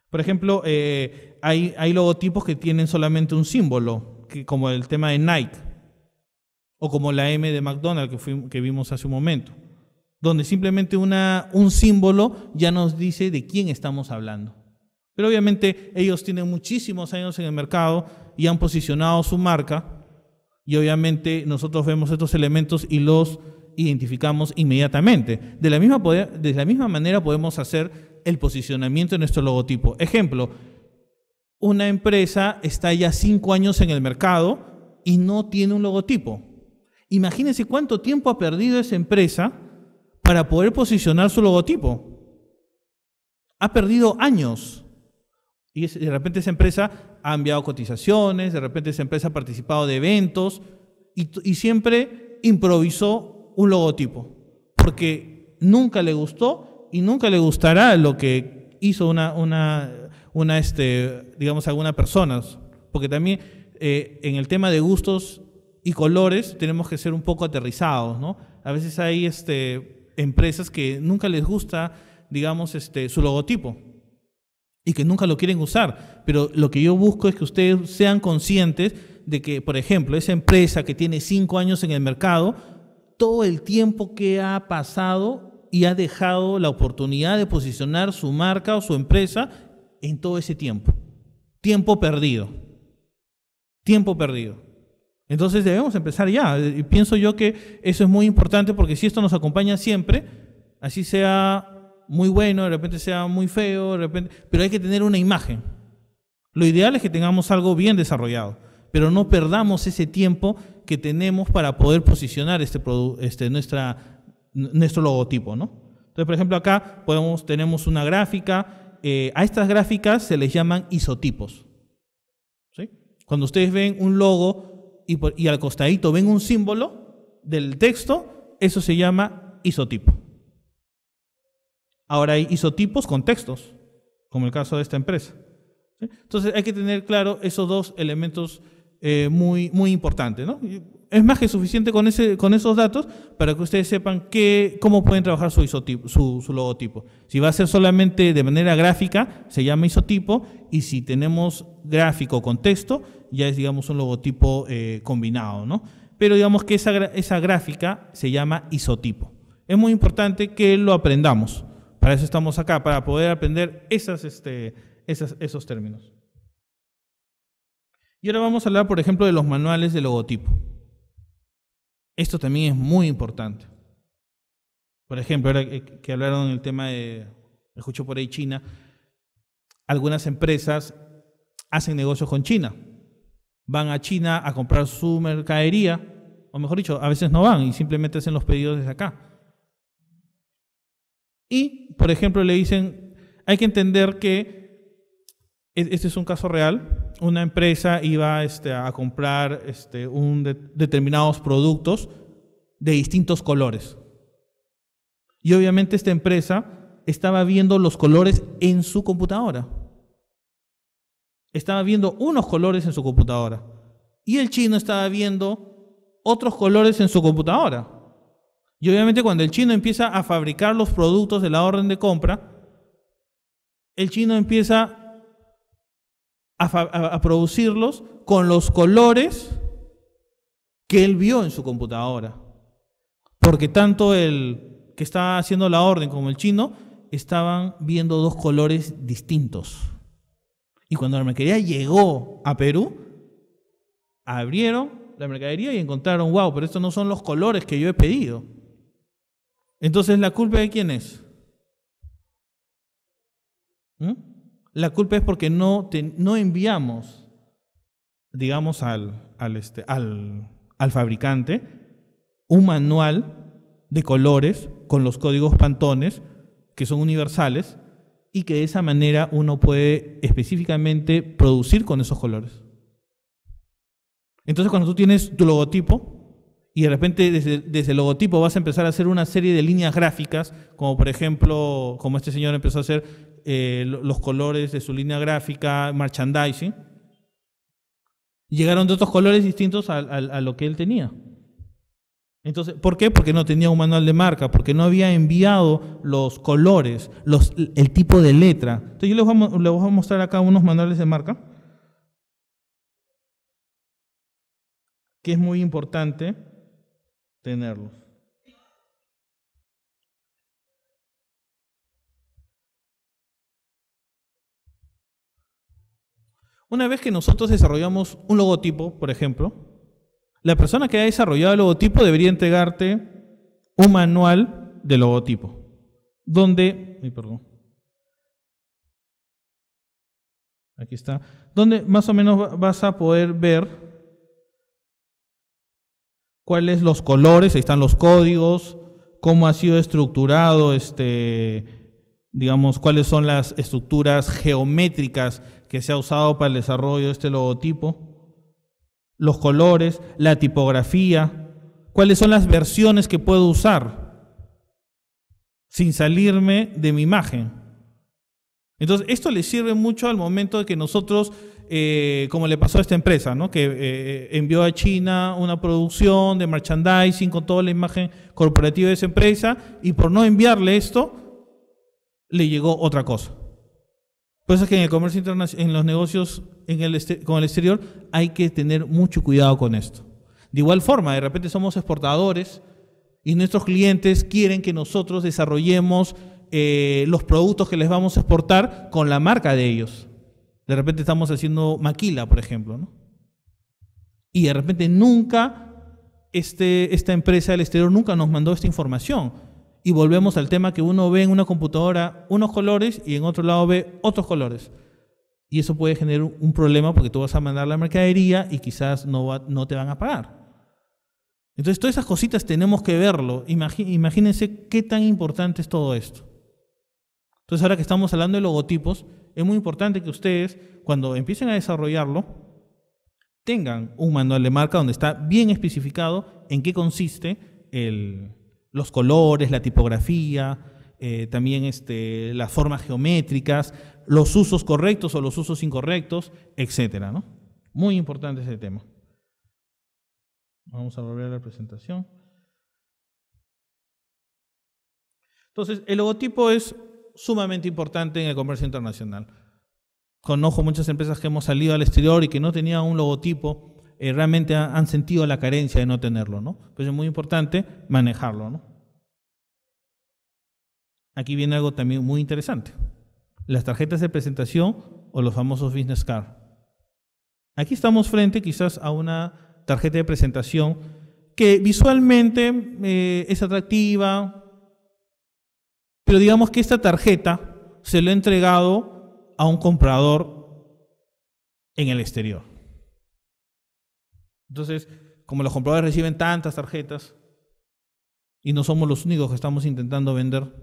[SPEAKER 1] Por ejemplo, eh, hay, hay logotipos que tienen solamente un símbolo, que, como el tema de Nike o como la M de McDonald's que, vimos hace un momento, donde simplemente un símbolo ya nos dice de quién estamos hablando. Pero obviamente ellos tienen muchísimos años en el mercado y han posicionado su marca y obviamente nosotros vemos estos elementos y los identificamos inmediatamente. de la misma manera podemos hacer el posicionamiento de nuestro logotipo. Ejemplo, una empresa está ya cinco años en el mercado y no tiene un logotipo. Imagínense cuánto tiempo ha perdido esa empresa para poder posicionar su logotipo. Ha perdido años. Y de repente esa empresa ha enviado cotizaciones, de repente esa empresa ha participado de eventos y, siempre improvisó un logotipo, porque nunca le gustó y nunca le gustará lo que hizo una, una, una este, digamos, alguna persona, porque también eh, en el tema de gustos y colores tenemos que ser un poco aterrizados, ¿no? A veces hay este, empresas que nunca les gusta, digamos, este, su logotipo y que nunca lo quieren usar, pero lo que yo busco es que ustedes sean conscientes de que, por ejemplo, esa empresa que tiene cinco años en el mercado, todo el tiempo que ha pasado y ha dejado la oportunidad de posicionar su marca o su empresa en todo ese tiempo. Tiempo perdido. Tiempo perdido. Entonces debemos empezar ya. Y pienso yo que eso es muy importante porque si esto nos acompaña siempre, así sea muy bueno, de repente sea muy feo, de repente, pero hay que tener una imagen. Lo ideal es que tengamos algo bien desarrollado, pero no perdamos ese tiempo que tenemos para poder posicionar este, este nuestra, nuestro logotipo, ¿no? Entonces, por ejemplo, acá tenemos una gráfica. Eh, a estas gráficas se les llaman isotipos. Cuando ustedes ven un logo y, al costadito ven un símbolo del texto, eso se llama isotipo. Ahora hay isotipos con textos, como el caso de esta empresa. Entonces hay que tener claro esos dos elementos eh, muy, muy importantes. Es más que suficiente con, con esos datos para que ustedes sepan cómo pueden trabajar su, su, logotipo. Si va a ser solamente de manera gráfica, se llama isotipo, y si tenemos gráfico con texto, ya es, digamos, un logotipo eh, combinado, ¿no? Pero digamos que esa, esa gráfica se llama isotipo. Es muy importante que lo aprendamos. Para eso estamos acá, para poder aprender esas, este, esas, esos términos. Y ahora vamos a hablar, por ejemplo, de los manuales de logotipo. Esto también es muy importante. Por ejemplo, ahora que hablaron el tema de, escucho por ahí China, algunas empresas hacen negocios con China van a China a comprar su mercadería, o mejor dicho, a veces no van y simplemente hacen los pedidos desde acá. Y, por ejemplo, le dicen, hay que entender que e-, este es un caso real, una empresa iba este, a comprar este, un determinados productos de distintos colores. Y obviamente esta empresa estaba viendo los colores en su computadora estaba viendo unos colores en su computadora y el chino estaba viendo otros colores en su computadora. Y obviamente cuando el chino empieza a fabricar los productos de la orden de compra, el chino empieza a, producirlos con los colores que él vio en su computadora. Porque tanto el que estaba haciendo la orden como el chino estaban viendo dos colores distintos. Y cuando la mercadería llegó a Perú, abrieron la mercadería y encontraron, wow, pero estos no son los colores que yo he pedido. Entonces, ¿la culpa de quién es? ¿Mm? La culpa es porque no, no enviamos, digamos, al, al, este, al, al fabricante un manual de colores con los códigos pantones que son universales y que de esa manera uno puede específicamente producir con esos colores. Entonces cuando tú tienes tu logotipo y de repente desde, desde, el logotipo vas a empezar a hacer una serie de líneas gráficas, como por ejemplo, como este señor empezó a hacer eh, los colores de su línea gráfica, merchandising, llegaron de otros colores distintos a lo que él tenía. Entonces, ¿por qué? Porque no tenía un manual de marca, porque no había enviado los colores, el tipo de letra. Entonces, yo les voy, les voy a mostrar acá unos manuales de marca, que es muy importante tenerlos. Una vez que nosotros desarrollamos un logotipo, por ejemplo, la persona que ha desarrollado el logotipo debería entregarte un manual de logotipo, donde, perdón, aquí está, donde más o menos vas a poder ver cuáles los colores, ahí están los códigos, cómo ha sido estructurado este digamos cuáles son las estructuras geométricas que se ha usado para el desarrollo de este logotipo los colores, la tipografía, cuáles son las versiones que puedo usar sin salirme de mi imagen. Entonces, esto le sirve mucho al momento de que nosotros, eh, como le pasó a esta empresa, ¿no? que eh, envió a China una producción de merchandising con toda la imagen corporativa de esa empresa y por no enviarle esto, le llegó otra cosa. Pues es que en el comercio internacional, en los negocios este, con el exterior, hay que tener mucho cuidado con esto. De igual forma, de repente somos exportadores y nuestros clientes quieren que nosotros desarrollemos eh, los productos que les vamos a exportar con la marca de ellos. De repente estamos haciendo maquila, por ejemplo, Y de repente nunca este, esta empresa del exterior nunca nos mandó esta información y volvemos al tema que uno ve en una computadora unos colores y en otro lado ve otros colores. Y eso puede generar un problema porque tú vas a mandar la mercadería y quizás no, no te van a pagar. Entonces, todas esas cositas tenemos que verlo. Imagínense qué tan importante es todo esto. Entonces, ahora que estamos hablando de logotipos, es muy importante que ustedes, cuando empiecen a desarrollarlo, tengan un manual de marca donde está bien especificado en qué consiste el, los colores, la tipografía, eh, también este, las formas geométricas, los usos correctos o los usos incorrectos, etc. ¿no? Muy importante ese tema. Vamos a volver a la presentación. Entonces, el logotipo es sumamente importante en el comercio internacional. Conozco muchas empresas que hemos salido al exterior y que no tenían un logotipo, eh, realmente han, sentido la carencia de no tenerlo, ¿no? Pues es muy importante manejarlo, ¿no? aquí viene algo también muy interesante. Las tarjetas de presentación o los famosos business cards. Aquí estamos frente quizás a una tarjeta de presentación que visualmente eh, es atractiva, pero digamos que esta tarjeta se lo ha entregado a un comprador en el exterior. Entonces, como los compradores reciben tantas tarjetas y no somos los únicos que estamos intentando vender,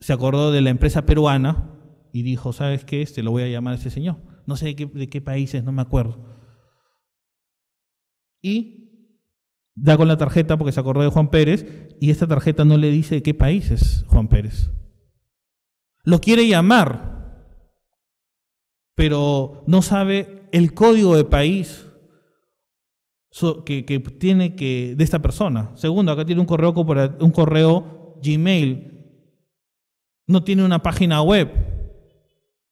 [SPEAKER 1] se acordó de la empresa peruana y dijo, ¿sabes qué? Este lo voy a llamar a ese señor. No sé de qué, países, no me acuerdo. Y da con la tarjeta porque se acordó de Juan Pérez y esta tarjeta no le dice de qué país es Juan Pérez. Lo quiere llamar, pero no sabe el código de país que, que tiene que de esta persona. Segundo, acá tiene un correo, un correo Gmail no tiene una página web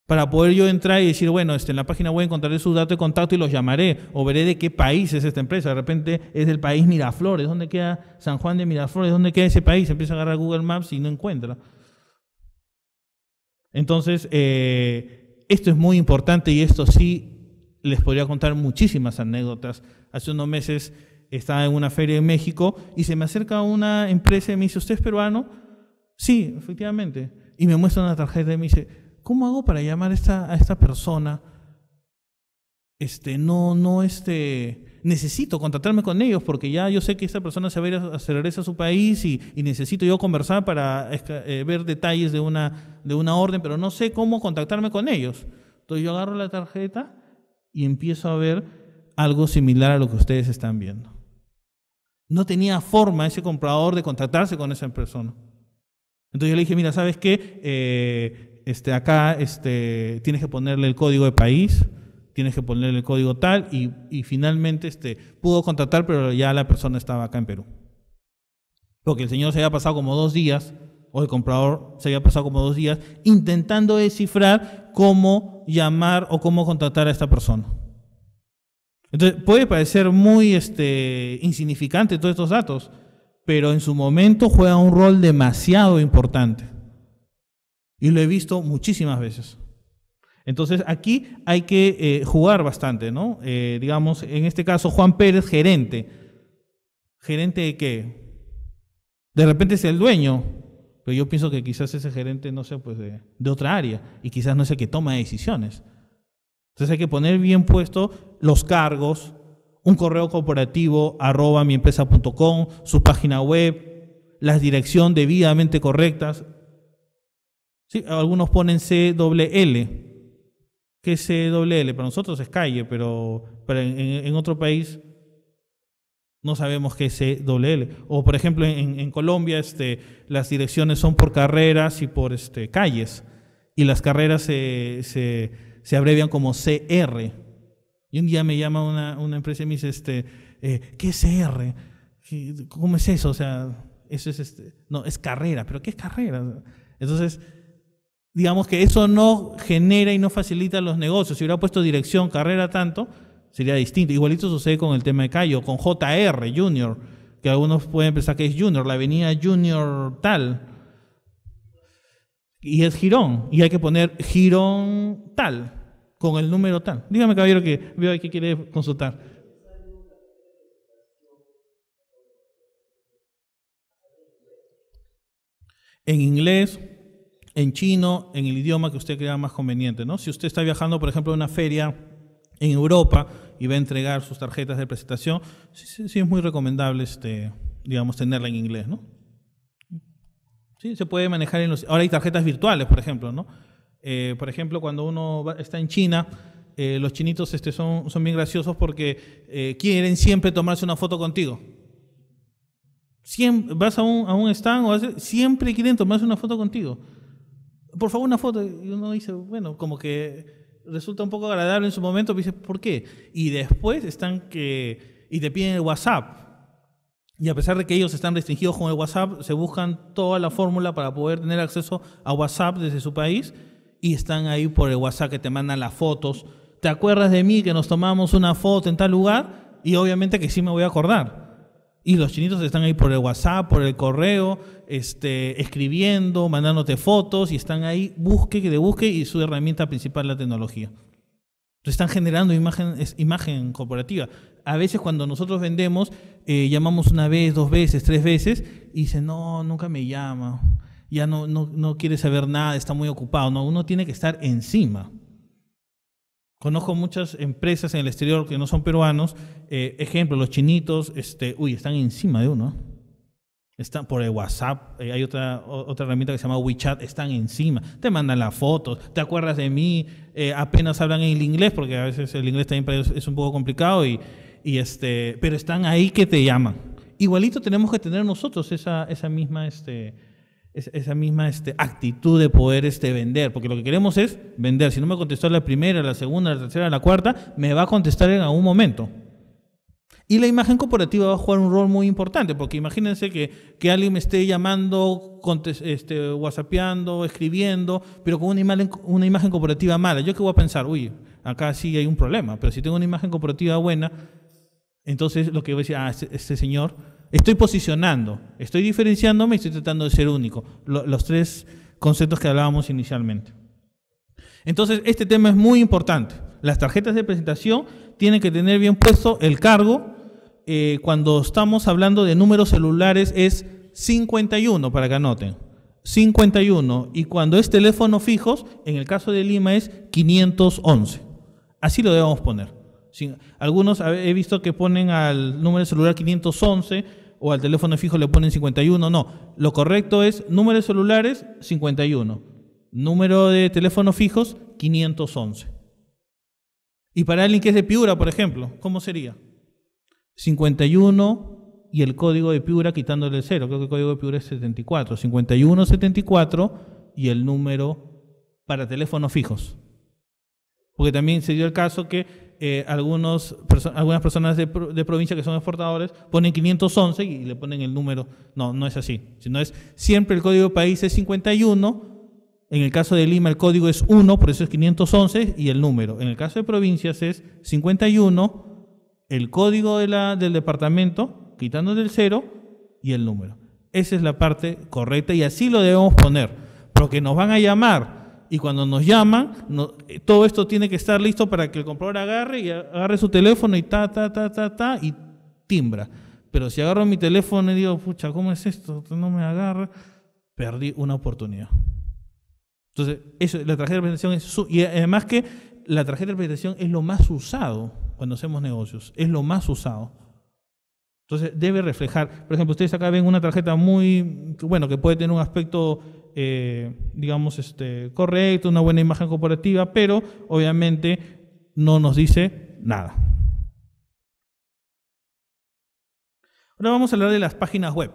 [SPEAKER 1] para poder yo entrar y decir, bueno, este, en la página web encontraré sus datos de contacto y los llamaré, o veré de qué país es esta empresa. De repente es del país Miraflores, ¿dónde queda San Juan de Miraflores? ¿Dónde queda ese país? Empieza a agarrar Google Maps y no encuentra. Entonces, eh, esto es muy importante y esto sí les podría contar muchísimas anécdotas. Hace unos meses estaba en una feria en México y se me acerca una empresa y me dice, ¿usted es peruano? Sí, efectivamente y me muestra una tarjeta y me dice, ¿cómo hago para llamar esta, a esta persona? Este, no, no, este, necesito contactarme con ellos porque ya yo sé que esta persona se va a ir a, a su país y, necesito yo conversar para eh, ver detalles de una, de una orden, pero no sé cómo contactarme con ellos. Entonces yo agarro la tarjeta y empiezo a ver algo similar a lo que ustedes están viendo. No tenía forma ese comprador de contactarse con esa persona. Entonces yo le dije, mira, ¿sabes qué? Eh, este, acá este, tienes que ponerle el código de país, tienes que ponerle el código tal, y, finalmente este, pudo contratar, pero ya la persona estaba acá en Perú. Porque el señor se había pasado como dos días, o el comprador se había pasado como dos días, intentando descifrar cómo llamar o cómo contratar a esta persona. Entonces, puede parecer muy este, insignificante todos estos datos, pero en su momento juega un rol demasiado importante. Y lo he visto muchísimas veces. Entonces aquí hay que eh, jugar bastante, ¿no? Eh, digamos, en este caso, Juan Pérez, gerente. ¿Gerente de qué? De repente es el dueño, pero yo pienso que quizás ese gerente, no sea pues de, otra área, y quizás no es el que toma decisiones. Entonces hay que poner bien puesto los cargos, un correo corporativo arroba miempresa.com, su página web, las direcciones debidamente correctas. algunos ponen CWL. ¿Qué es CWL? Para nosotros es calle, pero, en, otro país no sabemos qué es CWL. O por ejemplo en, Colombia este, las direcciones son por carreras y por este, calles. Y las carreras se, se, se abrevian como CR. Y un día me llama una, empresa y me dice, este, eh, ¿qué es R? ¿Cómo es eso? O sea, eso es, este, no, es carrera, pero ¿qué es carrera? Entonces, digamos que eso no genera y no facilita los negocios. Si hubiera puesto dirección, carrera tanto, sería distinto. Igualito sucede con el tema de Cayo, con JR, Junior, que algunos pueden pensar que es Junior, la avenida Junior tal. Y es Girón, y hay que poner Girón tal con el número tal. Dígame, caballero, que veo que quiere consultar. En inglés, en chino, en el idioma que usted crea más conveniente, ¿no? Si usted está viajando, por ejemplo, a una feria en Europa y va a entregar sus tarjetas de presentación, sí, sí es muy recomendable, este, digamos, tenerla en inglés, ¿no? Sí, se puede manejar en los... Ahora hay tarjetas virtuales, por ejemplo, ¿no? Eh, por ejemplo, cuando uno está en China, eh, los chinitos este, son, son bien graciosos porque eh, quieren siempre tomarse una foto contigo. Siempre, vas a un, a stand o siempre quieren tomarse una foto contigo. Por favor, una foto. Y uno dice, bueno, como que resulta un poco agradable en su momento, dices, ¿por qué? Y después están que. y te piden el WhatsApp. Y a pesar de que ellos están restringidos con el WhatsApp, se buscan toda la fórmula para poder tener acceso a WhatsApp desde su país y están ahí por el WhatsApp que te mandan las fotos. ¿Te acuerdas de mí que nos tomamos una foto en tal lugar? Y obviamente que sí me voy a acordar. Y los chinitos están ahí por el WhatsApp, por el correo, este, escribiendo, mandándote fotos y están ahí, busque que te busque y su herramienta principal la tecnología. Entonces están generando imagen, imagen corporativa. A veces cuando nosotros vendemos, eh, llamamos una vez, dos veces, tres veces y dicen, no, nunca me llama ya no, no, no quiere saber nada, está muy ocupado. No, uno tiene que estar encima. Conozco muchas empresas en el exterior que no son peruanos. Eh, ejemplo, los chinitos, este, uy, están encima de uno. Están por el WhatsApp, eh, hay otra, otra herramienta que se llama WeChat, están encima, te mandan las fotos, te acuerdas de mí, eh, apenas hablan en el inglés, porque a veces el inglés también es un poco complicado, y, y este, pero están ahí que te llaman. Igualito tenemos que tener nosotros esa, esa misma este, esa misma este, actitud de poder este, vender, porque lo que queremos es vender. Si no me contestó la primera, la segunda, la tercera, la cuarta, me va a contestar en algún momento. Y la imagen corporativa va a jugar un rol muy importante, porque imagínense que, que alguien me esté llamando, este, escribiendo, pero con una imagen, corporativa mala. Yo qué voy a pensar, uy, acá sí hay un problema, pero si tengo una imagen corporativa buena, entonces lo que voy a decir, ah, este, este señor estoy posicionando, estoy diferenciándome y estoy tratando de ser único. los tres conceptos que hablábamos inicialmente. Entonces, este tema es muy importante. Las tarjetas de presentación tienen que tener bien puesto el cargo. Eh, cuando estamos hablando de números celulares es 51, para que anoten. 51. Y cuando es teléfono fijos, en el caso de Lima es 511. Así lo debemos poner algunos he visto que ponen al número de celular 511 o al teléfono fijo le ponen 51. No, lo correcto es número de celulares 51, número de teléfonos fijos 511. Y para alguien que es de Piura, por ejemplo, ¿cómo sería? 51 y el código de Piura quitándole el cero. Creo que el código de Piura es 74. 51, 74 y el número para teléfonos fijos. Porque también se dio el caso que eh, algunos, algunas personas de, provincia que son exportadores ponen 511 y le ponen el número. No, no es así. Sino es siempre el código país es 51. En el caso de Lima el código es 1, por eso es 511 y el número. En el caso de provincias es 51, el código de la, del departamento, quitando el 0 y el número. Esa es la parte correcta y así lo debemos poner. Porque nos van a llamar y cuando nos llaman, eh, todo esto tiene que estar listo para que el comprador agarre y agarre su teléfono y ta, ta, ta, ta, ta, y timbra. Pero si agarro mi teléfono y digo, pucha, ¿cómo es esto? No me agarra, perdí una oportunidad. Entonces, eso, la tarjeta de presentación es su, y además que la tarjeta de presentación es lo más usado cuando hacemos negocios, es lo más usado. Entonces, debe reflejar, por ejemplo, ustedes acá ven una tarjeta muy, bueno, que puede tener un aspecto eh, digamos, este, correcto, una buena imagen corporativa, pero obviamente no nos dice nada. Ahora vamos a hablar de las páginas web.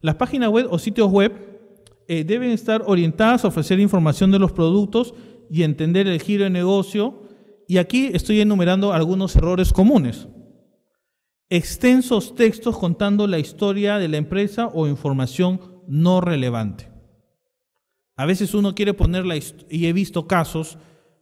[SPEAKER 1] Las páginas web o sitios web eh, deben estar orientadas a ofrecer información de los productos y entender el giro de negocio. Y aquí estoy enumerando algunos errores comunes. Extensos textos contando la historia de la empresa o información no relevante. A veces uno quiere poner la y he visto casos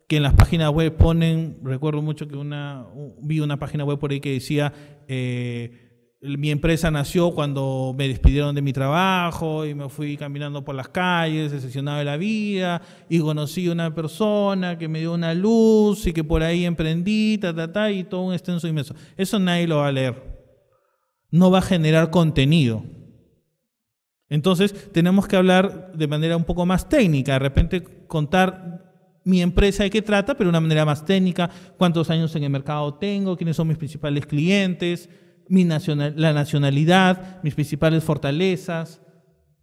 [SPEAKER 1] que en las páginas web ponen, recuerdo mucho que una, vi una página web por ahí que decía, eh, mi empresa nació cuando me despidieron de mi trabajo y me fui caminando por las calles, decepcionado de la vida, y conocí una persona que me dio una luz y que por ahí emprendí, ta, ta, ta, y todo un extenso inmenso. Eso nadie lo va a leer. No va a generar contenido. Entonces, tenemos que hablar de manera un poco más técnica, de repente contar mi empresa de qué trata, pero de una manera más técnica, cuántos años en el mercado tengo, quiénes son mis principales clientes, mi nacional, la nacionalidad, mis principales fortalezas,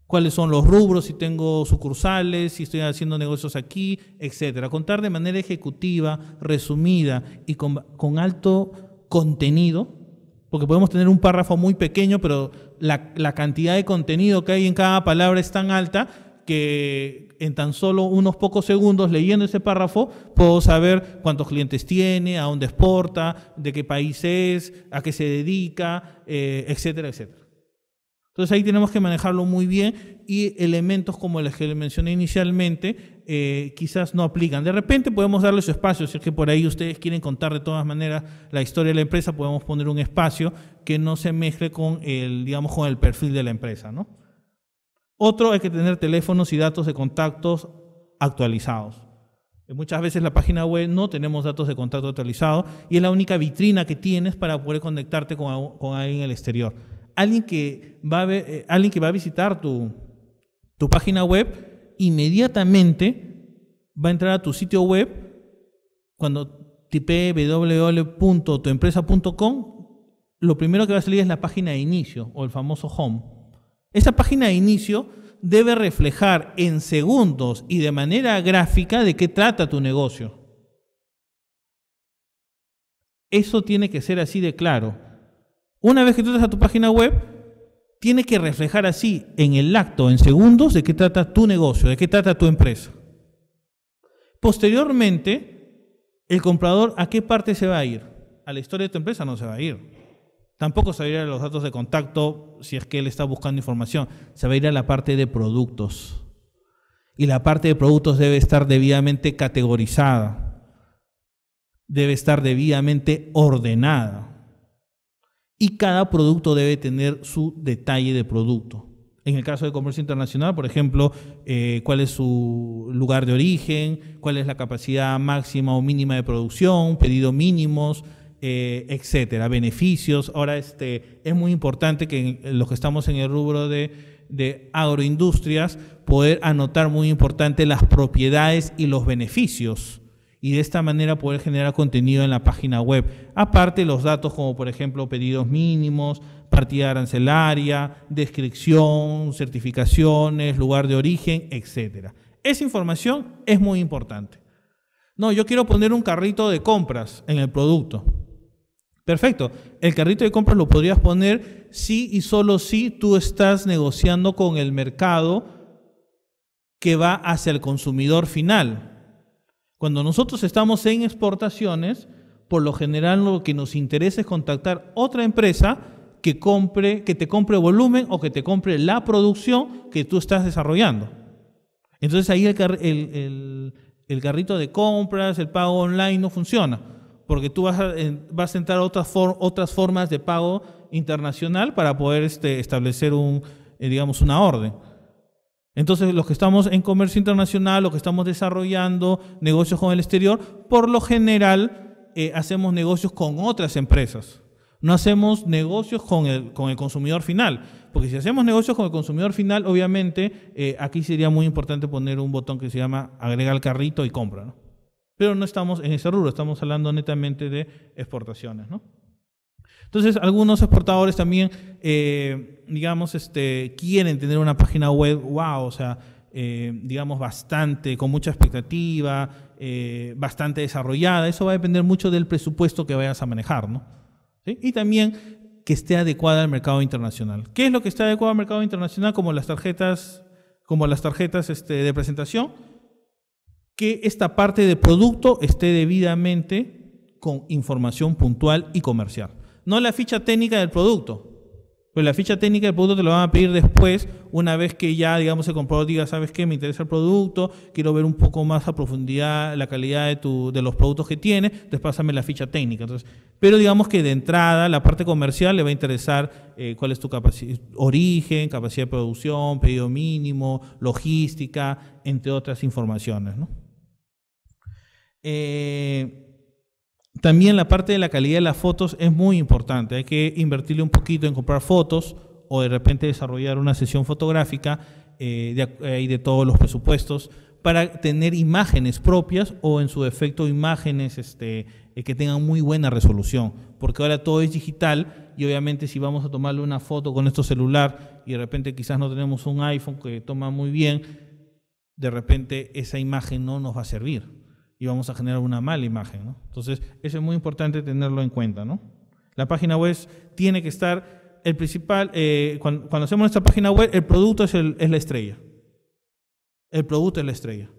[SPEAKER 1] cuáles son los rubros, si tengo sucursales, si estoy haciendo negocios aquí, etcétera. Contar de manera ejecutiva, resumida y con alto contenido, porque podemos tener un párrafo muy pequeño, pero la, cantidad de contenido que hay en cada palabra es tan alta que en tan solo unos pocos segundos leyendo ese párrafo puedo saber cuántos clientes tiene, a dónde exporta, de qué país es, a qué se dedica, eh, etcétera, etcétera. Entonces ahí tenemos que manejarlo muy bien y elementos como los que mencioné inicialmente eh, quizás no aplican. De repente podemos darle su espacio, si es que por ahí ustedes quieren contar de todas maneras la historia de la empresa, podemos poner un espacio que no se mezcle con el, digamos, con el perfil de la empresa, ¿no? Otro, hay que tener teléfonos y datos de contactos actualizados. Eh, muchas veces la página web no tenemos datos de contacto actualizados y es la única vitrina que tienes para poder conectarte con, alguien en el exterior. Alguien que va a, eh, alguien que va a visitar tu, tu página web inmediatamente va a entrar a tu sitio web cuando tipee www.tuempresa.com lo primero que va a salir es la página de inicio o el famoso home. Esa página de inicio debe reflejar en segundos y de manera gráfica de qué trata tu negocio. Eso tiene que ser así de claro. Una vez que tú estás a tu página web, tiene que reflejar así en el acto, en segundos, de qué trata tu negocio, de qué trata tu empresa. Posteriormente, el comprador a qué parte se va a ir. A la historia de tu empresa no se va a ir. Tampoco se va a ir a los datos de contacto si es que él está buscando información. Se va a ir a la parte de productos. Y la parte de productos debe estar debidamente categorizada. Debe estar debidamente ordenada y cada producto debe tener su detalle de producto. En el caso de comercio internacional, por ejemplo, eh, cuál es su lugar de origen, cuál es la capacidad máxima o mínima de producción, pedido mínimos, eh, etcétera, beneficios. Ahora, este, es muy importante que los que estamos en el rubro de, de agroindustrias, poder anotar muy importante las propiedades y los beneficios y de esta manera poder generar contenido en la página web. Aparte los datos como por ejemplo pedidos mínimos, partida arancelaria, descripción, certificaciones, lugar de origen, etc. Esa información es muy importante. No, yo quiero poner un carrito de compras en el producto. Perfecto. El carrito de compras lo podrías poner si y solo si tú estás negociando con el mercado que va hacia el consumidor final. Cuando nosotros estamos en exportaciones, por lo general lo que nos interesa es contactar otra empresa que compre, que te compre volumen o que te compre la producción que tú estás desarrollando. Entonces ahí el, carrito de compras, el pago online no funciona, porque tú vas a, vas entrar a otras, otras formas de pago internacional para poder este, establecer un, eh, digamos, una orden. Entonces, los que estamos en comercio internacional, los que estamos desarrollando negocios con el exterior, por lo general eh, hacemos negocios con otras empresas. No hacemos negocios con el, consumidor final. Porque si hacemos negocios con el consumidor final, obviamente eh, aquí sería muy importante poner un botón que se llama agrega al carrito y compra. ¿no? Pero no estamos en ese rubro, estamos hablando netamente de exportaciones. ¿no? Entonces, algunos exportadores también, eh, digamos, este, quieren tener una página web, wow, o sea, eh, digamos, bastante, con mucha expectativa, eh, bastante desarrollada. Eso va a depender mucho del presupuesto que vayas a manejar, ¿no? Y también que esté adecuada al mercado internacional. ¿Qué es lo que está adecuado al mercado internacional? Como las tarjetas, como las tarjetas este, de presentación, que esta parte de producto esté debidamente con información puntual y comercial no la ficha técnica del producto. Pues la ficha técnica del producto te lo van a pedir después, una vez que ya, digamos, el comprador diga, ¿sabes qué? Me interesa el producto, quiero ver un poco más a profundidad la calidad de, los productos que tiene, entonces pásame la ficha técnica. Entonces, pero digamos que de entrada, la parte comercial le va a interesar eh, cuál es tu capacidad, origen, capacidad de producción, pedido mínimo, logística, entre otras informaciones, ¿no? Eh, también la parte de la calidad de las fotos es muy importante. Hay que invertirle un poquito en comprar fotos o de repente desarrollar una sesión fotográfica eh, de, todos los presupuestos para tener imágenes propias o en su defecto imágenes este, eh, que tengan muy buena resolución. Porque ahora todo es digital y obviamente si vamos a tomarle una foto con nuestro celular y de repente quizás no tenemos un iPhone que toma muy bien, de repente esa imagen no nos va a servir y vamos a generar una mala imagen. Entonces, eso es muy importante tenerlo en cuenta. La página web tiene que estar, el principal, eh, cuando, hacemos nuestra página web, el producto es, la estrella. El producto es la estrella.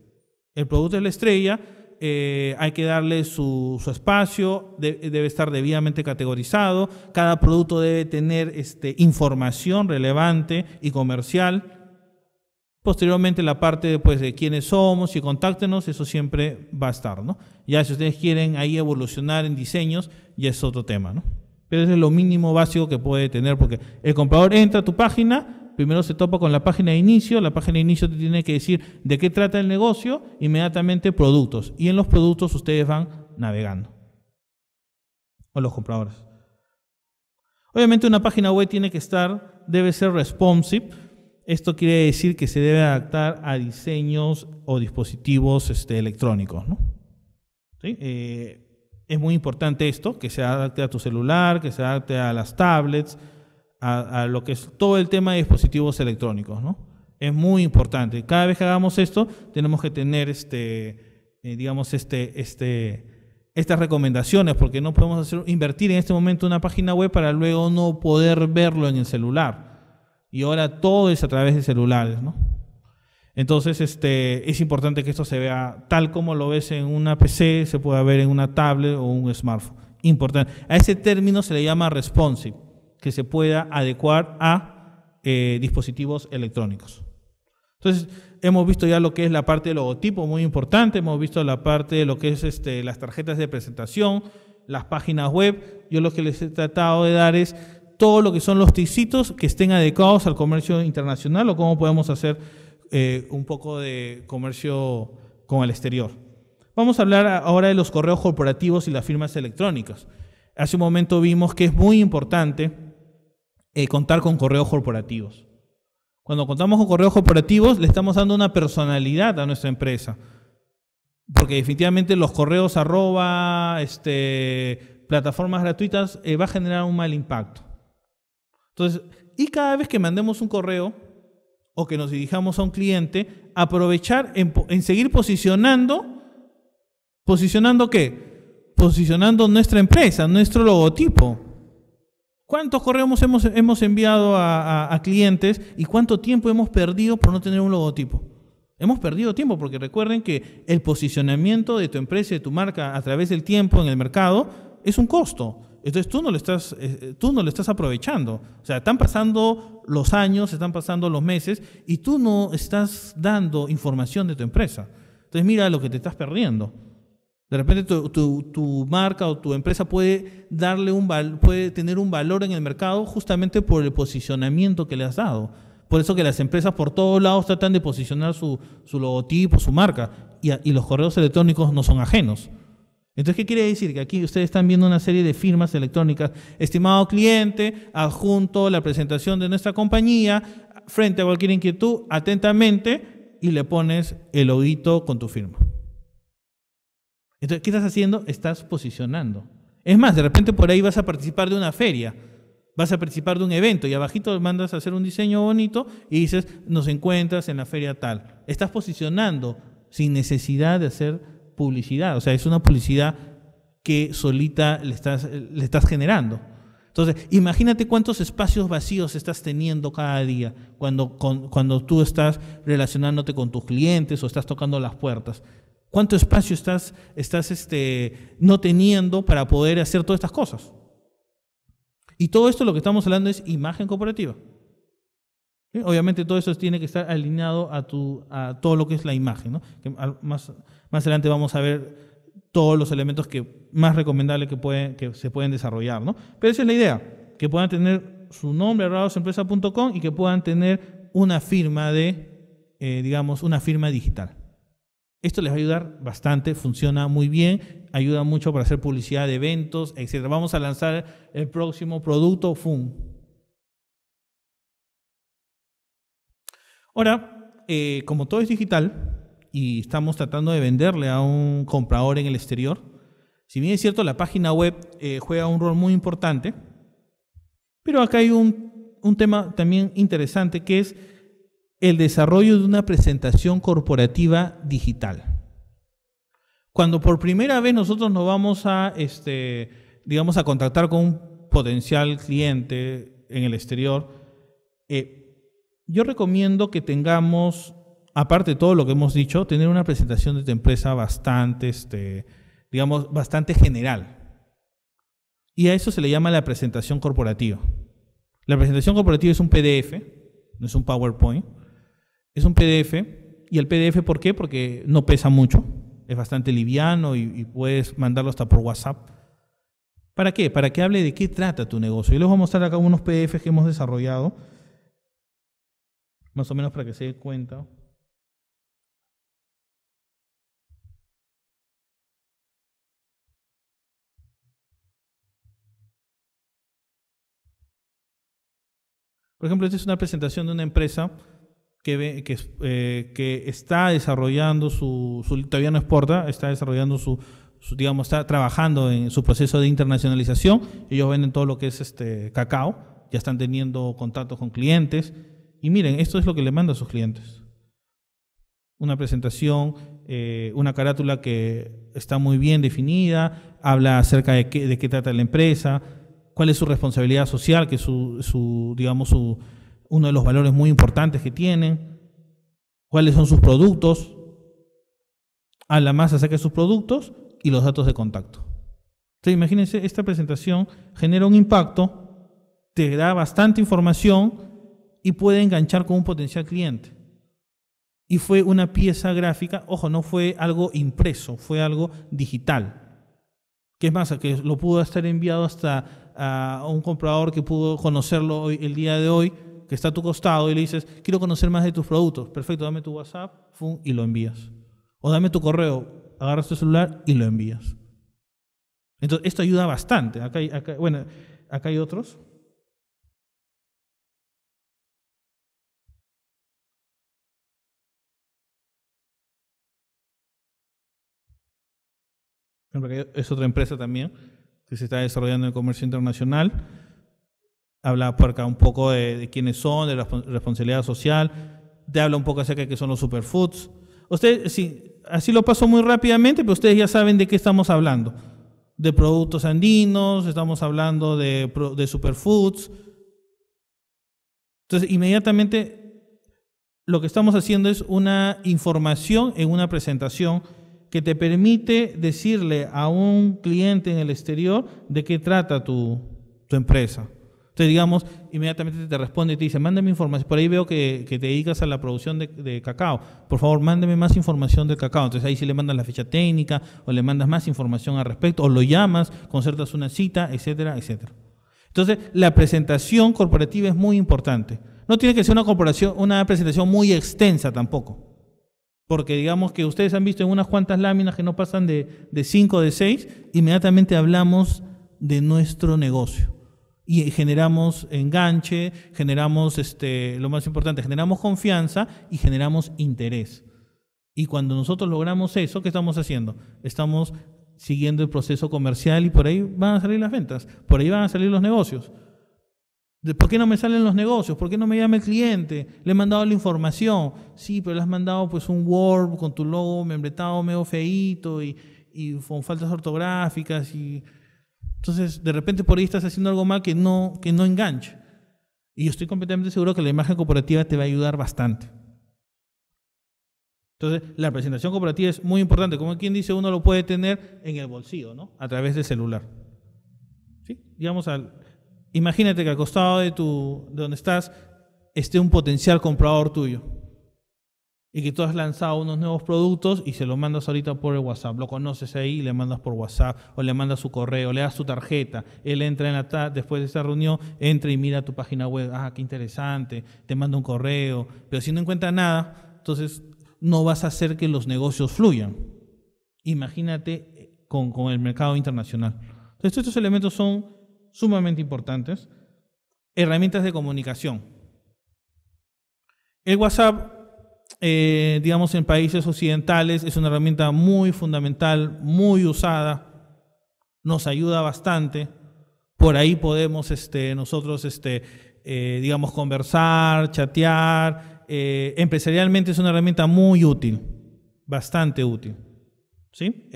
[SPEAKER 1] El producto es la estrella, eh, hay que darle su, espacio, debe estar debidamente categorizado, cada producto debe tener este, información relevante y comercial Posteriormente la parte pues, de quiénes somos y contáctenos, eso siempre va a estar, ¿no? Ya si ustedes quieren ahí evolucionar en diseños, ya es otro tema, ¿no? Pero es lo mínimo básico que puede tener, porque el comprador entra a tu página, primero se topa con la página de inicio, la página de inicio te tiene que decir de qué trata el negocio, inmediatamente productos, y en los productos ustedes van navegando, o los compradores. Obviamente una página web tiene que estar, debe ser responsive, esto quiere decir que se debe adaptar a diseños o dispositivos este, electrónicos. ¿no? Eh, es muy importante esto, que se adapte a tu celular, que se adapte a las tablets, a, lo que es todo el tema de dispositivos electrónicos. ¿no? Es muy importante. Cada vez que hagamos esto, tenemos que tener este, eh, digamos, este, este, estas recomendaciones, porque no podemos hacer, invertir en este momento una página web para luego no poder verlo en el celular. Y ahora todo es a través de celulares, ¿no? Entonces, este, es importante que esto se vea tal como lo ves en una PC, se pueda ver en una tablet o un smartphone. Importante. A ese término se le llama responsive, que se pueda adecuar a eh, dispositivos electrónicos. Entonces, hemos visto ya lo que es la parte de logotipo, muy importante, hemos visto la parte de lo que es este, las tarjetas de presentación, las páginas web. Yo lo que les he tratado de dar es todo lo que son los ticitos que estén adecuados al comercio internacional o cómo podemos hacer eh, un poco de comercio con el exterior. Vamos a hablar ahora de los correos corporativos y las firmas electrónicas. Hace un momento vimos que es muy importante eh, contar con correos corporativos. Cuando contamos con correos corporativos le estamos dando una personalidad a nuestra empresa. Porque definitivamente los correos arroba, este, plataformas gratuitas eh, va a generar un mal impacto. Entonces, y cada vez que mandemos un correo o que nos dirijamos a un cliente, aprovechar en, seguir posicionando, posicionando qué? Posicionando nuestra empresa, nuestro logotipo. ¿Cuántos correos hemos, hemos enviado a, clientes y cuánto tiempo hemos perdido por no tener un logotipo? Hemos perdido tiempo porque recuerden que el posicionamiento de tu empresa, de tu marca a través del tiempo en el mercado es un costo. Entonces tú no lo estás, eh, eh, tú no estás aprovechando. O sea, están pasando los años, están pasando los meses y tú no estás dando información de tu empresa. Entonces mira lo que te estás perdiendo. De repente tu, marca o tu empresa puede darle un val, puede tener un valor en el mercado justamente por el posicionamiento que le has dado. Por eso que las empresas por todos lados tratan de posicionar su, logotipo, su marca, y los correos electrónicos no son ajenos. Entonces, ¿qué quiere decir? Que aquí ustedes están viendo una serie de firmas electrónicas. Estimado cliente, adjunto la presentación de nuestra compañía, frente a cualquier inquietud, atentamente, y le pones el oído con tu firma. Entonces, ¿qué estás haciendo? Estás posicionando. Es más, de repente por ahí vas a participar de una feria, vas a participar de un evento y abajito mandas a hacer un diseño bonito y dices, nos encuentras en la feria tal. Estás posicionando sin necesidad de hacer publicidad, o sea, es una publicidad que solita le estás, generando. Entonces, imagínate cuántos espacios vacíos estás teniendo cada día cuando, cuando tú estás relacionándote con tus clientes o estás tocando las puertas. ¿Cuánto espacio estás, estás este, no teniendo para poder hacer todas estas cosas? Y todo esto lo que estamos hablando es imagen corporativa. Obviamente todo eso tiene que estar alineado a, a todo lo que es la imagen. ¿no? más, adelante vamos a ver todos los elementos que más recomendables que, que se pueden desarrollar. ¿no? Pero esa es la idea, que puedan tener su nombre, @empresa.com y que puedan tener una firma de, eh, digamos, una firma digital. Esto les va a ayudar bastante, funciona muy bien, ayuda mucho para hacer publicidad de eventos, etc. Vamos a lanzar el próximo producto, Fun. Ahora, eh, como todo es digital y estamos tratando de venderle a un comprador en el exterior, si bien es cierto, la página web eh, juega un rol muy importante, pero acá hay un, tema también interesante que es el desarrollo de una presentación corporativa digital. Cuando por primera vez nosotros nos vamos a, este, digamos, a contactar con un potencial cliente en el exterior, eh, yo recomiendo que tengamos, aparte de todo lo que hemos dicho, tener una presentación de tu empresa bastante, este, digamos, bastante general. Y a eso se le llama la presentación corporativa. La presentación corporativa es un PDF, no es un PowerPoint, es un PDF. ¿Y el PDF por qué? Porque no pesa mucho, es bastante liviano y, y puedes mandarlo hasta por WhatsApp. ¿Para qué? Para que hable de qué trata tu negocio. Y les voy a mostrar acá unos PDFs que hemos desarrollado más o menos para que se dé cuenta. Por ejemplo, esta es una presentación de una empresa que, ve, que, eh, está desarrollando su, todavía no exporta, está desarrollando su, su, digamos, está trabajando en su proceso de internacionalización. Ellos venden todo lo que es este cacao, ya están teniendo contactos con clientes, y miren, esto es lo que le manda a sus clientes. Una presentación, eh, una carátula que está muy bien definida, habla acerca de qué, trata la empresa, cuál es su responsabilidad social, que es su, digamos, uno de los valores muy importantes que tienen, cuáles son sus productos, habla más acerca de sus productos y los datos de contacto. Entonces, imagínense, esta presentación genera un impacto, te da bastante información, y puede enganchar con un potencial cliente. Y fue una pieza gráfica, ojo, no fue algo impreso, fue algo digital. ¿Qué es más? Que lo pudo estar enviado hasta a un comprador que pudo conocerlo hoy, el día de hoy, que está a tu costado y le dices, quiero conocer más de tus productos. Perfecto, dame tu WhatsApp fun, y lo envías. O dame tu correo, agarras tu celular y lo envías. Entonces, esto ayuda bastante. bueno, acá hay otros. es otra empresa también que se está desarrollando en el comercio internacional. Habla por acá un poco de, quiénes son, de la responsabilidad social. Te habla un poco acerca de qué son los superfoods. Ustedes, sí, así lo paso muy rápidamente, pero ustedes ya saben de qué estamos hablando. De productos andinos, estamos hablando de, de superfoods. Entonces, inmediatamente lo que estamos haciendo es una información en una presentación que te permite decirle a un cliente en el exterior de qué trata tu, empresa. Entonces, digamos, inmediatamente te responde y te dice, mándame información. Por ahí veo que, te dedicas a la producción de, cacao. Por favor, mándame más información del cacao. Entonces ahí sí le mandas la ficha técnica o le mandas más información al respecto o lo llamas, concertas una cita, etcétera, etcétera. Entonces, la presentación corporativa es muy importante. No tiene que ser una, corporación, una presentación muy extensa tampoco porque digamos que ustedes han visto en unas cuantas láminas que no pasan de, de cinco, de seis, inmediatamente hablamos de nuestro negocio y generamos enganche, generamos, este, lo más importante, generamos confianza y generamos interés. Y cuando nosotros logramos eso, ¿qué estamos haciendo? Estamos siguiendo el proceso comercial y por ahí van a salir las ventas, por ahí van a salir los negocios. ¿Por qué no me salen los negocios? ¿Por qué no me llama el cliente? Le he mandado la información. Sí, pero le has mandado pues un Word con tu logo membretado medio feíto y, y con faltas ortográficas y... Entonces, de repente por ahí estás haciendo algo mal que no, que no enganche. Y yo estoy completamente seguro que la imagen corporativa te va a ayudar bastante. Entonces, la presentación corporativa es muy importante. Como quien dice, uno lo puede tener en el bolsillo, ¿no? A través del celular. ¿Sí? Digamos al, Imagínate que al costado de, tu, de donde estás esté un potencial comprador tuyo y que tú has lanzado unos nuevos productos y se lo mandas ahorita por el WhatsApp. Lo conoces ahí, le mandas por WhatsApp o le mandas su correo, le das su tarjeta. Él entra en la después de esa reunión, entra y mira tu página web. Ah, qué interesante, te manda un correo. Pero si no encuentra nada, entonces no vas a hacer que los negocios fluyan. Imagínate eh, con, con el mercado internacional. Entonces, estos elementos son sumamente importantes. Herramientas de comunicación. El WhatsApp, eh, digamos, en países occidentales es una herramienta muy fundamental, muy usada, nos ayuda bastante. Por ahí podemos este, nosotros, este, eh, digamos, conversar, chatear. Eh, empresarialmente es una herramienta muy útil, bastante útil. ¿sí?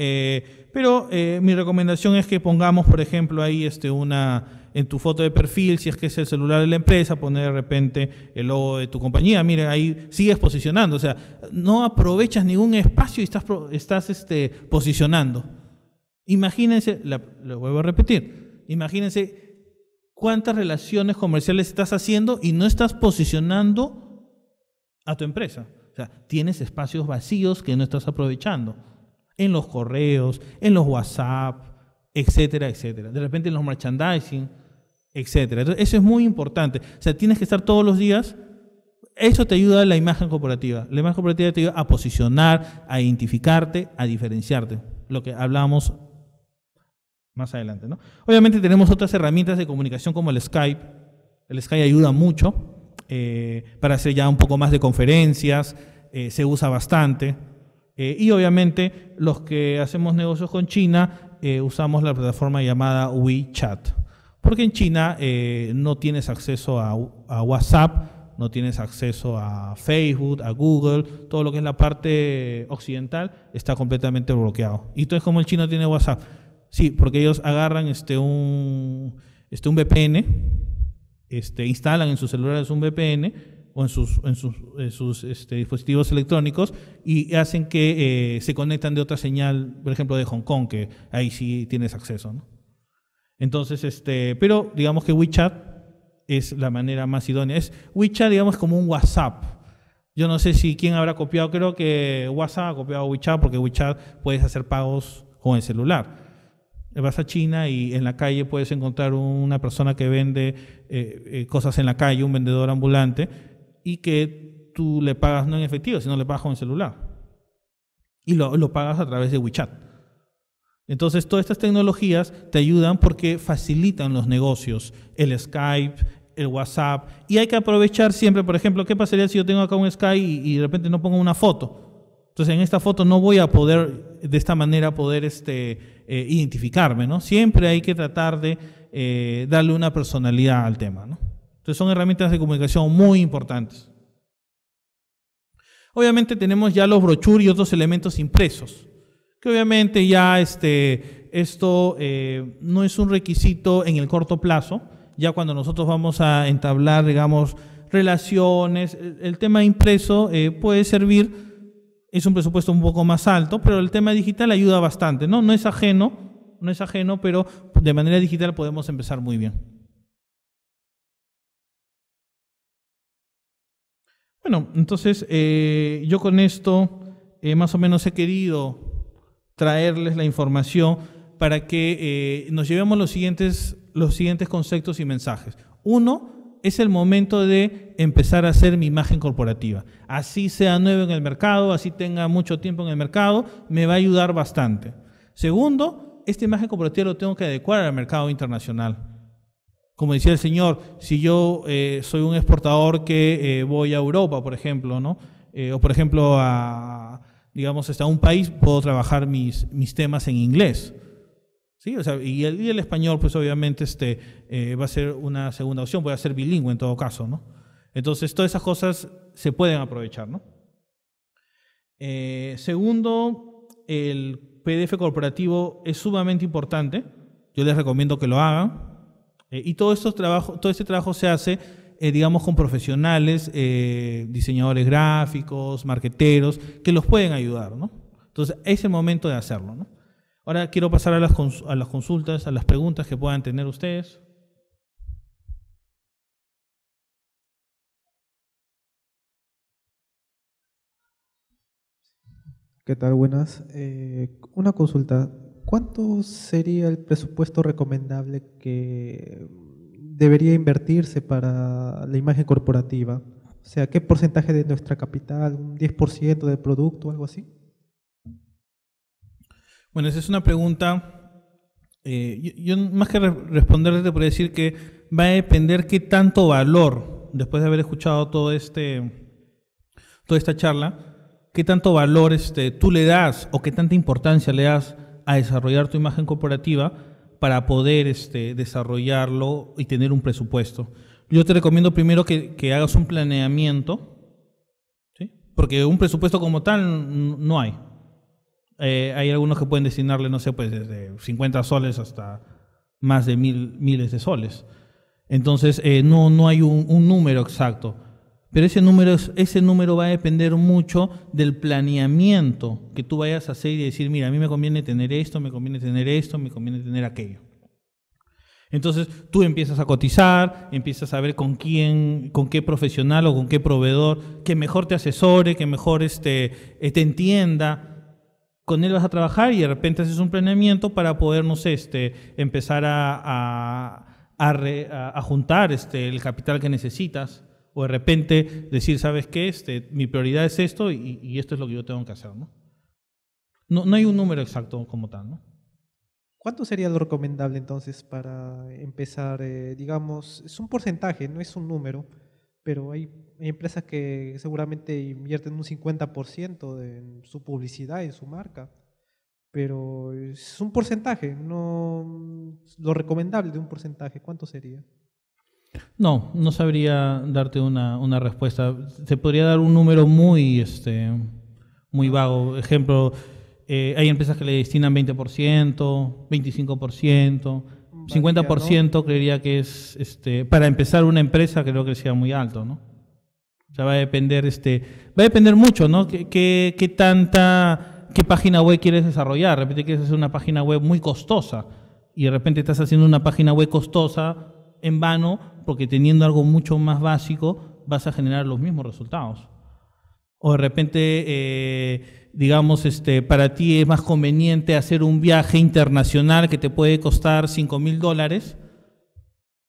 [SPEAKER 1] Pero eh, mi recomendación es que pongamos, por ejemplo, ahí este, una en tu foto de perfil, si es que es el celular de la empresa, poner de repente el logo de tu compañía. Mire, ahí sigues posicionando. O sea, no aprovechas ningún espacio y estás, estás este, posicionando. Imagínense, lo vuelvo a repetir, imagínense cuántas relaciones comerciales estás haciendo y no estás posicionando a tu empresa. O sea, tienes espacios vacíos que no estás aprovechando en los correos, en los WhatsApp, etcétera, etcétera. De repente en los merchandising, etcétera. Entonces, eso es muy importante. O sea, tienes que estar todos los días. Eso te ayuda a la imagen corporativa. La imagen corporativa te ayuda a posicionar, a identificarte, a diferenciarte. Lo que hablamos más adelante. ¿no? Obviamente tenemos otras herramientas de comunicación como el Skype. El Skype ayuda mucho eh, para hacer ya un poco más de conferencias. Eh, se usa bastante. Eh, y obviamente los que hacemos negocios con China eh, usamos la plataforma llamada WeChat. Porque en China eh, no tienes acceso a, WhatsApp, no tienes acceso a Facebook, a Google, todo lo que es la parte occidental está completamente bloqueado. Y entonces cómo el chino tiene WhatsApp, sí, porque ellos agarran este un, este, un VPN, este, instalan en sus celulares un VPN, o en sus, en sus, eh, este, dispositivos electrónicos y hacen que eh, se conectan de otra señal, por ejemplo, de Hong Kong, que ahí sí tienes acceso. Entonces, este, pero digamos que WeChat es la manera más idónea. Es WeChat, digamos, como un WhatsApp. Yo no sé si quién habrá copiado, creo que WhatsApp ha copiado WeChat porque WeChat puedes hacer pagos con el celular vas a China y en la calle puedes encontrar una persona que vende eh, cosas en la calle, un vendedor ambulante, y que tú le pagas no en efectivo, sino le pagas con el celular. Y lo, pagas a través de WeChat. Entonces, todas estas tecnologías te ayudan porque facilitan los negocios, el Skype, el WhatsApp, y hay que aprovechar siempre, por ejemplo, ¿qué pasaría si yo tengo acá un Skype y, de repente no pongo una foto? Entonces, en esta foto no voy a poder, de esta manera, poder este, eh, identificarme, ¿no? Siempre hay que tratar de eh, darle una personalidad al tema, ¿no? Entonces son herramientas de comunicación muy importantes. Obviamente tenemos ya los brochures y otros elementos impresos, que obviamente ya este, esto eh, no es un requisito en el corto plazo, ya cuando nosotros vamos a entablar, digamos, relaciones, el, tema impreso eh, puede servir, es un presupuesto un poco más alto, pero el tema digital ayuda bastante, ¿no? No es ajeno, no es ajeno, pero de manera digital podemos empezar muy bien. Bueno, entonces eh, yo con esto eh, más o menos he querido traerles la información para que eh, nos llevemos los siguientes, los siguientes conceptos y mensajes. Uno, es el momento de empezar a hacer mi imagen corporativa. Así sea nuevo en el mercado, así tenga mucho tiempo en el mercado, me va a ayudar bastante. Segundo, esta imagen corporativa lo tengo que adecuar al mercado internacional. Como decía el Señor, si yo eh, soy un exportador que eh, voy a Europa, por ejemplo, ¿no? Eh, o por ejemplo a, digamos, hasta un país, puedo trabajar mis, mis temas en inglés. ¿Sí? O sea, y, el, español, pues obviamente este, va a ser una segunda opción, voy a ser bilingüe en todo caso, ¿no? Entonces, todas esas cosas se pueden aprovechar, ¿no? segundo, el PDF corporativo es sumamente importante. Yo les recomiendo que lo hagan. Eh, y todo, estos este trabajo se hace, eh, digamos, con profesionales, eh, diseñadores gráficos, marqueteros, que los pueden ayudar, ¿no? Entonces, es el momento de hacerlo, Ahora quiero pasar a las, consultas, a las preguntas que puedan tener ustedes.
[SPEAKER 2] ¿Qué tal? Buenas. una consulta. ¿cuánto sería el presupuesto recomendable que debería invertirse para la imagen corporativa? O sea, ¿qué porcentaje de nuestra capital? ¿Un 10% del producto? o ¿Algo así?
[SPEAKER 1] Bueno, esa es una pregunta. Eh, yo, más que responderle responderte, te podría decir que va a depender qué tanto valor, después de haber escuchado todo este, toda esta charla, qué tanto valor este, tú le das o qué tanta importancia le das a desarrollar tu imagen corporativa para poder este, desarrollarlo y tener un presupuesto. Yo te recomiendo primero que, hagas un planeamiento, ¿sí? porque un presupuesto como tal no hay. Eh, hay algunos que pueden destinarle, no sé, pues desde 50 soles hasta más de mil, miles de soles. Entonces, eh, no, no hay un número exacto. Pero ese número, ese número va a depender mucho del planeamiento que tú vayas a hacer y decir, mira, a mí me conviene tener esto, me conviene tener esto, me conviene tener aquello. Entonces tú empiezas a cotizar, empiezas a ver con quién, con qué profesional o con qué proveedor que mejor te asesore, que mejor este, eh, te entienda. Con él vas a trabajar y de repente haces un planeamiento para podernos este, empezar a, a, juntar este, el capital que necesitas o de repente decir, ¿sabes qué? Este, mi prioridad es esto y, esto es lo que yo tengo que hacer, ¿no? ¿no? No hay un número exacto como tal, ¿no?
[SPEAKER 2] ¿Cuánto sería lo recomendable entonces para empezar, eh, digamos, es un porcentaje, no es un número, pero hay, empresas que seguramente invierten un 50% de, en su publicidad, en su marca, pero es un porcentaje, no lo recomendable de un porcentaje, ¿cuánto sería?
[SPEAKER 1] No, no sabría darte una, respuesta. Se podría dar un número muy, este, muy vago. Ejemplo, eh, hay empresas que le destinan 20%, 25%. 50% creería que es, este, para empezar una empresa creo que sea muy alto, ¿no? va a depender, este, va a depender mucho, ¿no? ¿Qué, tanta, qué página web quieres desarrollar? De repente quieres hacer una página web muy costosa y de repente estás haciendo una página web costosa en vano porque teniendo algo mucho más básico vas a generar los mismos resultados. O de repente, eh, digamos, este, para ti es más conveniente hacer un viaje internacional que te puede costar 5 mil dólares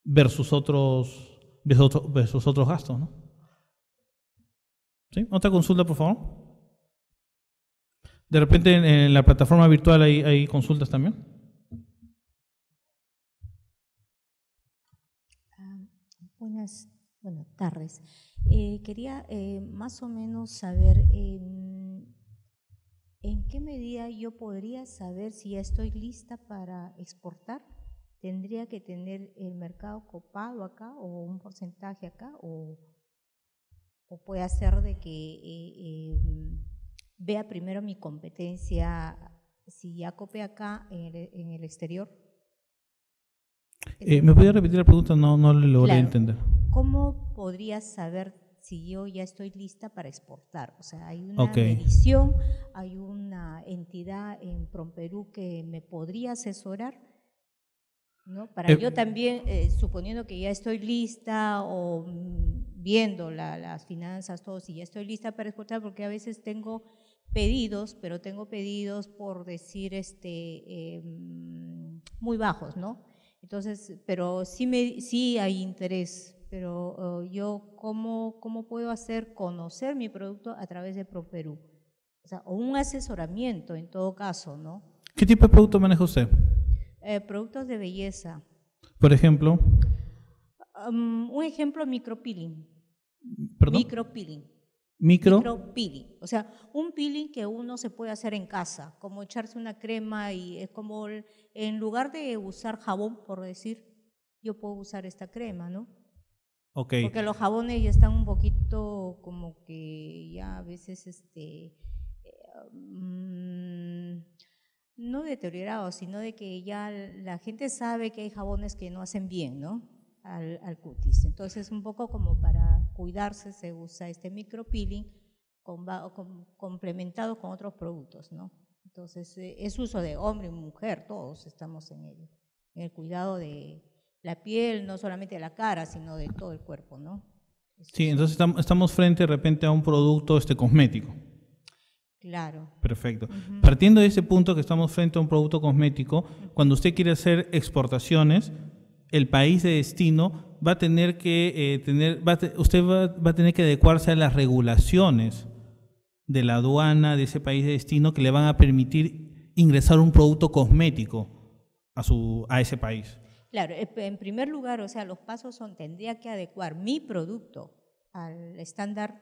[SPEAKER 1] versus otros, versus otros gastos, ¿no? ¿Sí? ¿Otra consulta, por favor? De repente en la plataforma virtual hay consultas también.
[SPEAKER 3] tardes. Eh, quería eh, más o menos saber em, en qué medida yo podría saber si ya estoy lista para exportar. ¿Tendría que tener el mercado copado acá o un porcentaje acá? ¿O, puede hacer de que eh, em, vea primero mi competencia si ya copé acá en el, exterior? ¿Me podría repetir
[SPEAKER 1] la pregunta? No, no lo logré entender.
[SPEAKER 3] ¿cómo podría saber si yo ya estoy lista para exportar? O sea, hay una medición, hay una entidad en Promperú que me podría asesorar. ¿No? Para eh, yo también, eh, suponiendo que ya estoy lista o mm, viendo las finanzas, todo, si ya estoy lista para exportar, porque a veces tengo pedidos, pero tengo pedidos por decir este em, muy bajos, ¿no? Entonces, pero sí me sí hay interés pero oh, yo ¿cómo, cómo puedo hacer conocer mi producto a través de ProPerú. O sea, o un asesoramiento en todo caso, ¿no?
[SPEAKER 1] ¿Qué tipo de producto maneja usted?
[SPEAKER 3] Eh, productos de belleza. Por ejemplo. Um, un ejemplo, micropeeling. ¿Perdón? Micropeeling. Micro. Micro O sea, un peeling que uno se puede hacer en casa, como echarse una crema y es como en lugar de usar jabón, por decir, yo puedo usar esta crema, ¿no?
[SPEAKER 1] Okay. Porque los jabones
[SPEAKER 3] ya están un poquito como que ya a veces este eh, mm, no deteriorados, sino de que ya la gente sabe que hay jabones que no hacen bien, ¿no? Al, cutis. Entonces, un poco como para cuidarse se usa este micro con, complementado con otros productos, ¿no? Entonces, eh, es uso de hombre y mujer, todos estamos en ello, en el cuidado de, la piel, no solamente de la cara, sino de todo el cuerpo, ¿no?
[SPEAKER 1] sí, entonces estamos frente de repente a un producto este, cosmético. Claro. Perfecto. Partiendo de ese punto que estamos frente a un producto cosmético, cuando usted quiere hacer exportaciones, el país de destino va a tener que eh, tener, usted va, a tener que adecuarse a las regulaciones de la aduana de ese país de destino que le van a permitir ingresar un producto cosmético a su a ese país.
[SPEAKER 3] Claro, eh, en primer lugar, o sea, los pasos son, tendría que adecuar mi producto al estándar.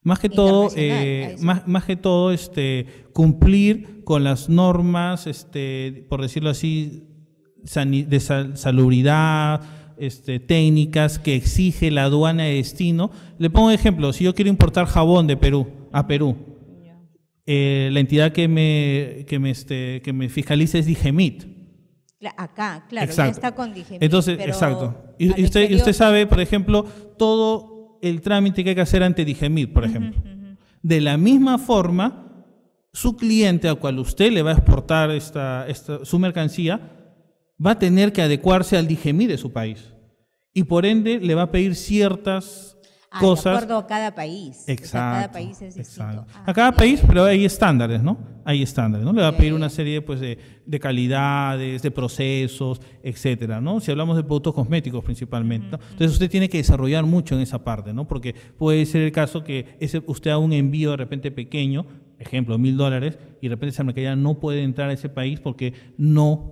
[SPEAKER 1] Más que todo, eh, más, más, que todo, este, cumplir con las normas, este, por decirlo así, de salubridad, este, técnicas que exige la aduana de destino. Le pongo un ejemplo, si yo quiero importar jabón de Perú a Perú, eh, la entidad que me, que me, este, que me fiscaliza es Digemit.
[SPEAKER 3] Acá, claro, está con digemir. Entonces, exacto. Y, usted, sabe,
[SPEAKER 1] por ejemplo, todo el trámite que hay que hacer ante digemir, por ejemplo. De la misma forma, su cliente al cual usted le va a exportar esta, su mercancía va a tener que adecuarse al digemir de su país. Y por ende, le va a pedir ciertas Ah, de acuerdo a cada país. Exacto. cada
[SPEAKER 3] país
[SPEAKER 4] es distinto.
[SPEAKER 1] Ah, a cada país, pero hay estándares, ¿no? Hay estándares, ¿no? Le va a pedir una serie pues, de, de calidades, de procesos, etcétera, ¿no? Si hablamos de productos cosméticos principalmente, ¿no? Entonces usted tiene que desarrollar mucho en esa parte, ¿no? Porque puede ser el caso que ese, usted haga un envío de repente pequeño, ejemplo, mil dólares, y de repente esa mercadería no puede entrar a ese país porque no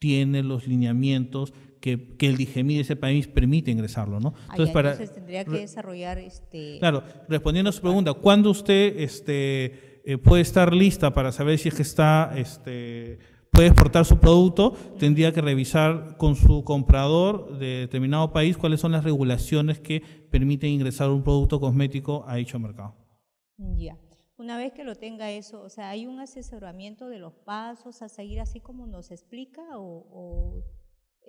[SPEAKER 1] tiene los lineamientos que, el dije de ese país permite ingresarlo, ¿no? Entonces, para, tendría
[SPEAKER 3] que desarrollar este,
[SPEAKER 1] Claro, respondiendo a su pregunta, ¿cuándo usted este, eh, puede estar lista para saber si es que está... Este, puede exportar su producto, tendría que revisar con su comprador de determinado país cuáles son las regulaciones que permiten ingresar un producto cosmético a dicho mercado.
[SPEAKER 3] Ya. Una vez que lo tenga eso, o sea, ¿hay un asesoramiento de los pasos a seguir así como nos explica o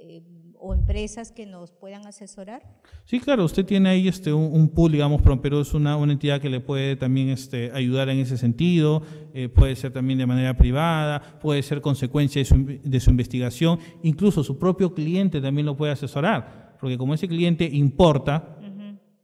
[SPEAKER 3] Em, o empresas que nos puedan asesorar?
[SPEAKER 1] Sí, claro, usted tiene ahí este, un, pool, digamos, pero es una, entidad que le puede también este, ayudar en ese sentido, eh, puede ser también de manera privada, puede ser consecuencia de su, investigación, incluso su propio cliente también lo puede asesorar, porque como ese cliente importa,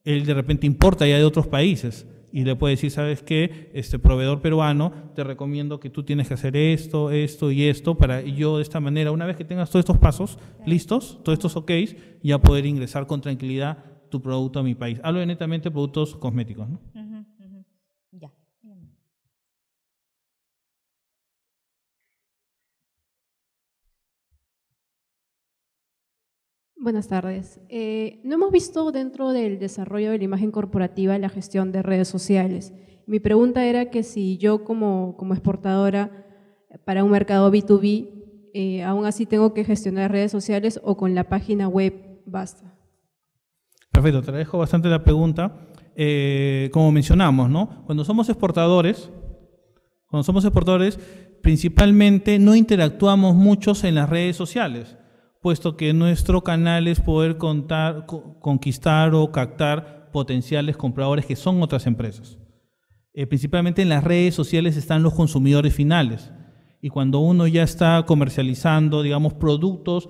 [SPEAKER 1] él de repente importa ya de otros países y le puede decir, ¿sabes qué? Este proveedor peruano, te recomiendo que tú tienes que hacer esto, esto y esto, para yo de esta manera, una vez que tengas todos estos pasos listos, todos estos OKs, ya poder ingresar con tranquilidad tu producto a mi país. Hablo de netamente productos cosméticos. Buenas tardes.
[SPEAKER 3] Eh, no hemos visto dentro del desarrollo de la imagen corporativa la gestión de redes sociales. Mi pregunta era que si yo como, exportadora para un mercado B2B, eh, aún así tengo que gestionar redes sociales o con la página web basta.
[SPEAKER 1] Perfecto, te dejo bastante la pregunta. Eh, como mencionamos, cuando somos exportadores, cuando somos exportadores, principalmente no interactuamos muchos en las redes sociales puesto que nuestro canal es poder contar, conquistar o captar potenciales compradores que son otras empresas. Eh, principalmente en las redes sociales están los consumidores finales. Y cuando uno ya está comercializando, digamos, productos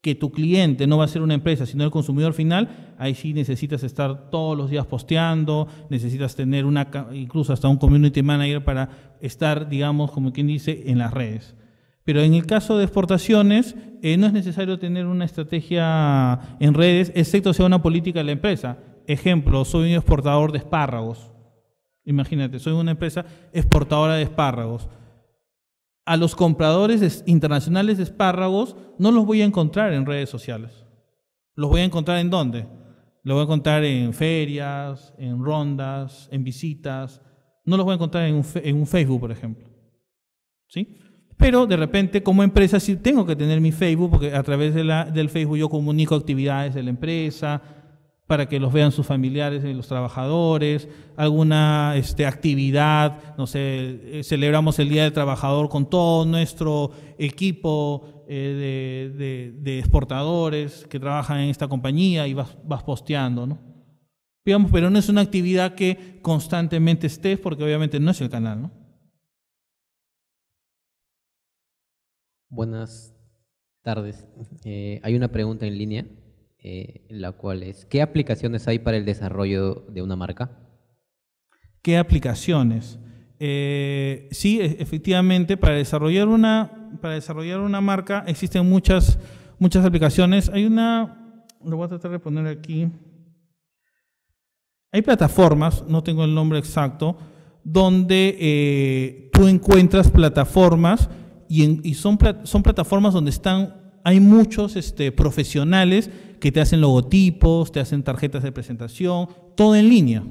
[SPEAKER 1] que tu cliente no va a ser una empresa, sino el consumidor final, ahí sí necesitas estar todos los días posteando, necesitas tener una, incluso hasta un community manager para estar, digamos, como quien dice, en las redes. Pero en el caso de exportaciones, eh, no es necesario tener una estrategia en redes, excepto sea una política de la empresa. Ejemplo, soy un exportador de espárragos. Imagínate, soy una empresa exportadora de espárragos. A los compradores internacionales de espárragos no los voy a encontrar en redes sociales. ¿Los voy a encontrar en dónde? Los voy a encontrar en ferias, en rondas, en visitas. No los voy a encontrar en un, en un Facebook, por ejemplo. ¿Sí? Pero de repente como empresa sí tengo que tener mi Facebook, porque a través del Facebook yo comunico actividades de la empresa, para que los vean sus familiares y eh, los trabajadores, alguna este, actividad, no sé, eh, celebramos el Día del Trabajador con todo nuestro equipo eh, de, exportadores que trabajan en esta compañía y vas, vas posteando, ¿no? Digamos, pero no es una actividad que constantemente estés, porque obviamente no es el canal, ¿no?
[SPEAKER 4] Buenas tardes. Eh, hay una pregunta en línea, eh, la cual es, ¿qué aplicaciones hay para el desarrollo de una marca?
[SPEAKER 1] ¿Qué aplicaciones? Eh, sí, e, efectivamente, para desarrollar una, para desarrollar una marca existen muchas, muchas aplicaciones. Hay una, lo voy a tratar de poner aquí. Hay plataformas, no tengo el nombre exacto, donde tú encuentras plataformas y, son, son plataformas donde están hay muchos este, profesionales que te hacen logotipos, te hacen tarjetas de presentación, todo en línea.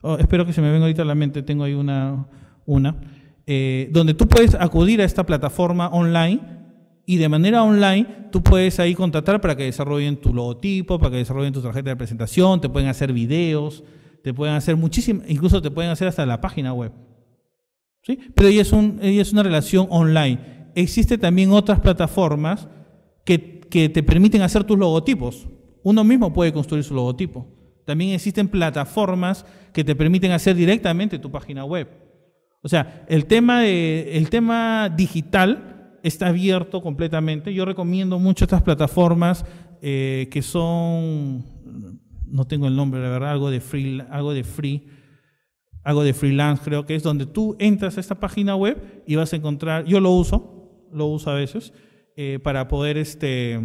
[SPEAKER 1] Oh, espero que se me venga ahorita a la mente, tengo ahí una, una eh, donde tú puedes acudir a esta plataforma online y de manera online tú puedes ahí contratar para que desarrollen tu logotipo, para que desarrollen tu tarjeta de presentación, te pueden hacer videos, te pueden hacer muchísimas, incluso te pueden hacer hasta la página web. Pero ella es, un, es una relación online. Existen también otras plataformas que, te permiten hacer tus logotipos. Uno mismo puede construir su logotipo. También existen plataformas que te permiten hacer directamente tu página web. O sea, el tema, digital está abierto completamente. Yo recomiendo mucho estas plataformas eh, que son, no tengo el nombre, la verdad, algo de free, algo de free hago de freelance, creo que es donde tú entras a esta página web y vas a encontrar, yo lo uso, lo uso a veces, eh, para poder este,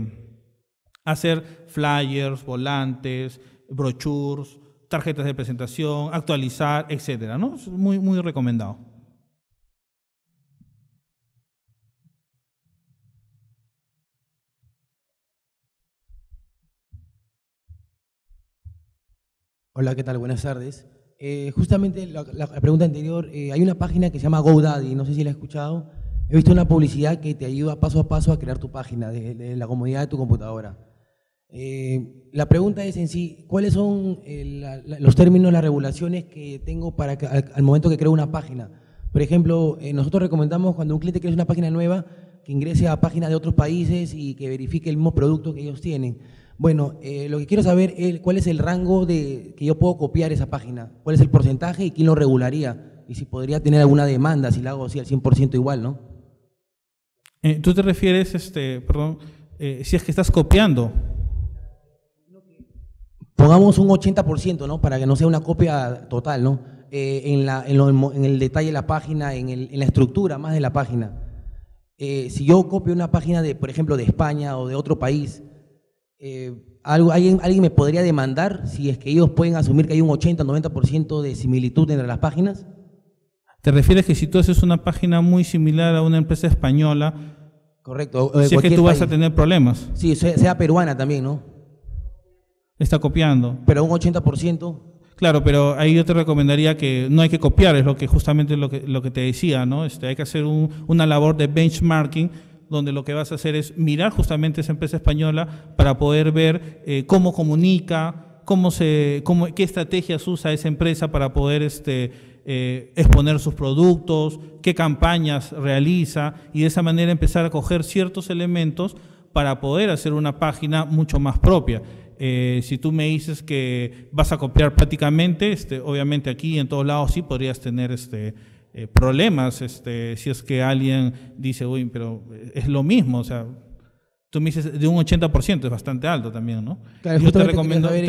[SPEAKER 1] hacer flyers, volantes, brochures, tarjetas de presentación, actualizar, etcétera, ¿no? Es muy, muy recomendado.
[SPEAKER 4] Hola, ¿qué tal? Buenas tardes. Eh, justamente la, pregunta anterior, eh, hay una página que se llama GoDaddy, no sé si la has escuchado. He visto una publicidad que te ayuda paso a paso a crear tu página desde, la comodidad de tu computadora. Eh, la pregunta es en sí, ¿cuáles son los términos, las regulaciones que tengo para al, al, momento que creo una página? Por ejemplo, nosotros recomendamos cuando un cliente crea una página nueva que ingrese a páginas de otros países y que verifique el mismo producto que ellos tienen. Bueno, eh, lo que quiero saber es cuál es el rango de que yo puedo copiar esa página, cuál es el porcentaje y quién lo regularía, y si podría tener alguna
[SPEAKER 1] demanda si la hago así al 100% igual, ¿no? Eh, ¿Tú te refieres, este, perdón, eh, si es que estás copiando?
[SPEAKER 4] Pongamos un 80%, ¿no? Para que no sea una copia total, ¿no? en, el detalle de la página, en, en la estructura más de la página. si yo copio una página de, por ejemplo, de España o de otro país, eh, algo, alguien, alguien me podría demandar si es que ellos pueden asumir que hay un 80-90% de similitud entre las páginas?
[SPEAKER 1] ¿Te refieres que si tú haces una página muy similar a una empresa española, correcto, si es que tú vas a tener problemas? Sí, sea, peruana también, ¿no? Está copiando. Pero un 80%. Claro, pero ahí yo te recomendaría que no hay que copiar, es lo que justamente lo que, lo que te decía, ¿no? Este, hay que hacer un, una labor de benchmarking donde lo que vas a hacer es mirar justamente esa empresa española para poder ver eh, cómo comunica, cómo se, cómo, qué estrategias usa esa empresa para poder este, eh, exponer sus productos, qué campañas realiza y de esa manera empezar a coger ciertos elementos para poder hacer una página mucho más propia. Eh, si tú me dices que vas a copiar prácticamente, este, obviamente aquí en todos lados sí podrías tener este, eh, problemas este, si es que alguien dice, uy, pero eh, es lo mismo, o sea, tú me dices de un 80%, es bastante alto también, ¿no? Yo te recomiendo, el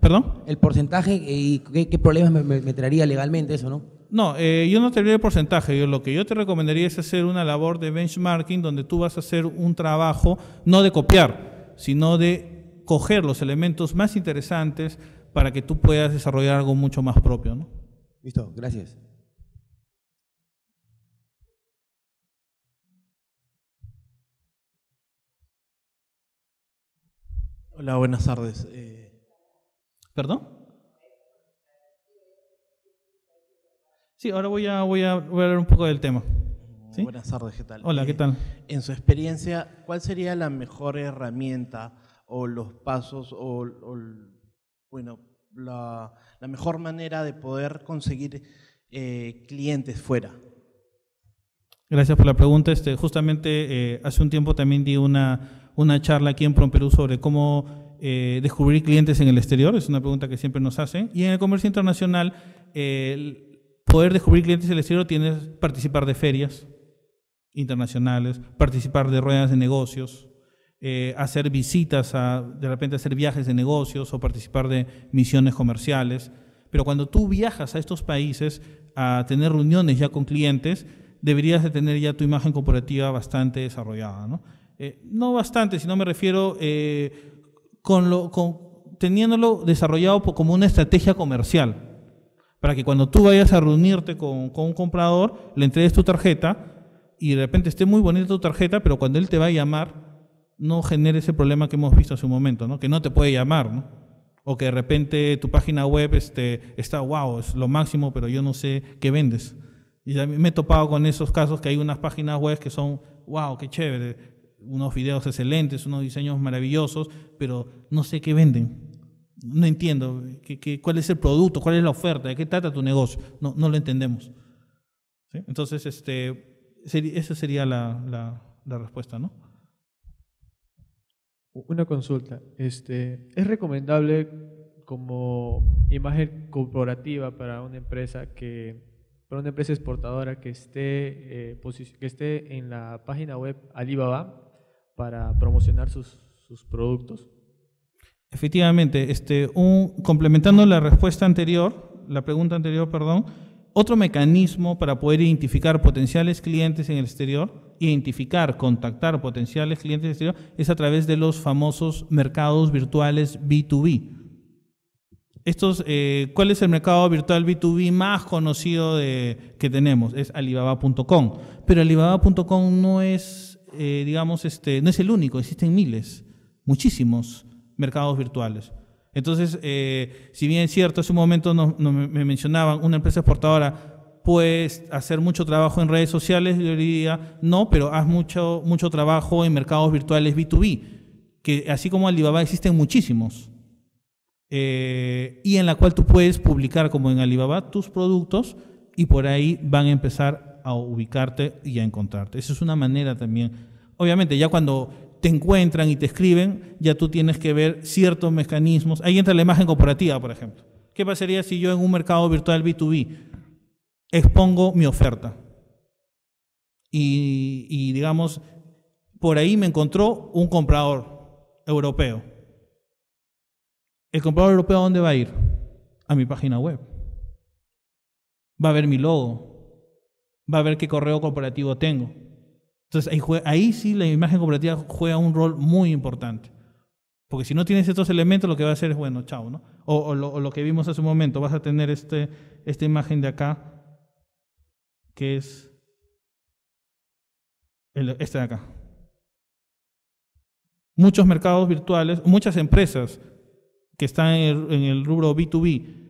[SPEAKER 4] ¿Perdón? El porcentaje eh, y qué, problemas me, traería legalmente eso, ¿no?
[SPEAKER 1] No, yo no te diría el porcentaje. Yo, lo que yo te recomendaría es hacer una labor de benchmarking donde tú vas a hacer un trabajo no de copiar, sino de coger los elementos más interesantes para que tú puedas desarrollar algo mucho más propio. ¿no? Listo, gracias. Hola, buenas tardes. Eh, ¿Perdón? Sí, ahora voy a, voy a, hablar un poco del tema. Buenas tardes, ¿qué tal? Hola, ¿qué eh, tal? en su experiencia, ¿cuál sería la mejor herramienta o los pasos o, bueno, la, mejor manera de poder conseguir eh, clientes fuera? Gracias por la pregunta. Este, justamente hace un tiempo también di una una charla aquí en Promperú sobre cómo eh, descubrir clientes en el exterior, es una pregunta que siempre nos hacen. Y en el comercio internacional, poder descubrir clientes en el exterior tienes participar de ferias internacionales, participar de ruedas de negocios, eh, hacer visitas, a, de repente hacer viajes de negocios o participar de misiones comerciales. Pero cuando tú viajas a estos países a tener reuniones ya con clientes, deberías de tener ya tu imagen corporativa bastante desarrollada. ¿no? Eh, no bastante, sino me refiero eh, con lo, teniéndolo desarrollado como una estrategia comercial, para que cuando tú vayas a reunirte con, un comprador, le entregues tu tarjeta y de repente esté muy bonita tu tarjeta, pero cuando él te va a llamar, no genere ese problema que hemos visto hace un momento, ¿no? que no te puede llamar, o que de repente tu página web este, está wow, es lo máximo, pero yo no sé qué vendes. Y me he topado con esos casos que hay unas páginas web que son wow, qué chévere, unos videos excelentes, unos diseños maravillosos, pero no sé qué venden. No entiendo qué, cuál es el producto, cuál es la oferta, de qué trata tu negocio. No, no lo entendemos. Entonces, este, esa sería la, respuesta, ¿no? Una consulta. Este, ¿Es recomendable
[SPEAKER 2] como imagen corporativa para una empresa que para una empresa exportadora que esté eh, que esté en la página web Alibaba
[SPEAKER 1] para promocionar sus, productos. Efectivamente, este, un, complementando la respuesta anterior, la pregunta anterior, perdón, otro mecanismo para poder identificar potenciales clientes en el exterior, identificar, contactar potenciales clientes en el exterior, es a través de los famosos mercados virtuales B2B. Estos, eh, ¿Cuál es el mercado virtual B2B más conocido de, que tenemos? Es alibaba.com. Pero alibaba.com no es eh, digamos, este, no es el único, existen miles, muchísimos mercados virtuales. Entonces, eh, si bien es cierto, hace un momento me mencionaban, una empresa exportadora puede hacer mucho trabajo en redes sociales, yo diría, no, pero haz mucho, mucho trabajo en mercados virtuales B2B, que así como Alibaba existen muchísimos. Eh, y en la cual tú puedes publicar como en Alibaba tus productos y por ahí van a empezar a ubicarte y a encontrarte. Esa es una manera también. Obviamente, ya cuando te encuentran y te escriben, ya tú tienes que ver ciertos mecanismos. Ahí entra la imagen corporativa, por ejemplo. ¿Qué pasaría si yo en un mercado virtual B2B expongo mi oferta? Y, y digamos, por ahí me encontró un comprador europeo. ¿El comprador europeo a dónde va a ir? A mi página web. Va a ver mi logo, va a ver qué correo corporativo tengo. Entonces ahí, sí la imagen cooperativa juega un rol muy importante. Porque si no tienes estos elementos, lo que va a hacer es, bueno, chao, ¿no? O, lo, que vimos hace un momento, vas a tener este, esta imagen de acá, que es esta de acá. Muchos mercados virtuales, muchas empresas que están en el, rubro B2B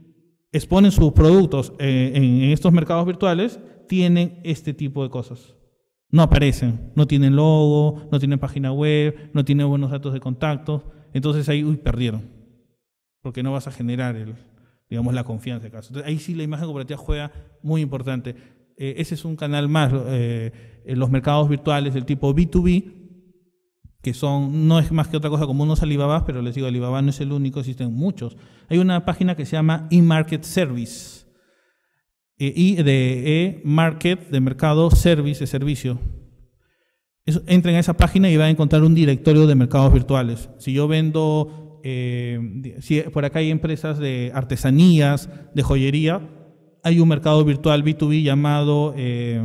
[SPEAKER 1] exponen sus productos eh, en estos mercados virtuales tienen este tipo de cosas. No aparecen, no tienen logo, no tienen página web, no tienen buenos datos de contacto. Entonces ahí, perdieron. Porque no vas a generar, digamos, la confianza. Caso. Entonces, ahí sí la imagen corporativa juega muy importante. Eh, ese es un canal más. Eh, los mercados virtuales del tipo B2B, que son, no es más que otra cosa como unos Alibaba, pero les digo, Alibaba no es el único, existen muchos. Hay una página que se llama eMarket Service, y e, de e market, de mercado, service, servicio. Eso, entren a esa página y van a encontrar un directorio de mercados virtuales. Si yo vendo, eh, si por acá hay empresas de artesanías, de joyería, hay un mercado virtual B2B llamado eh,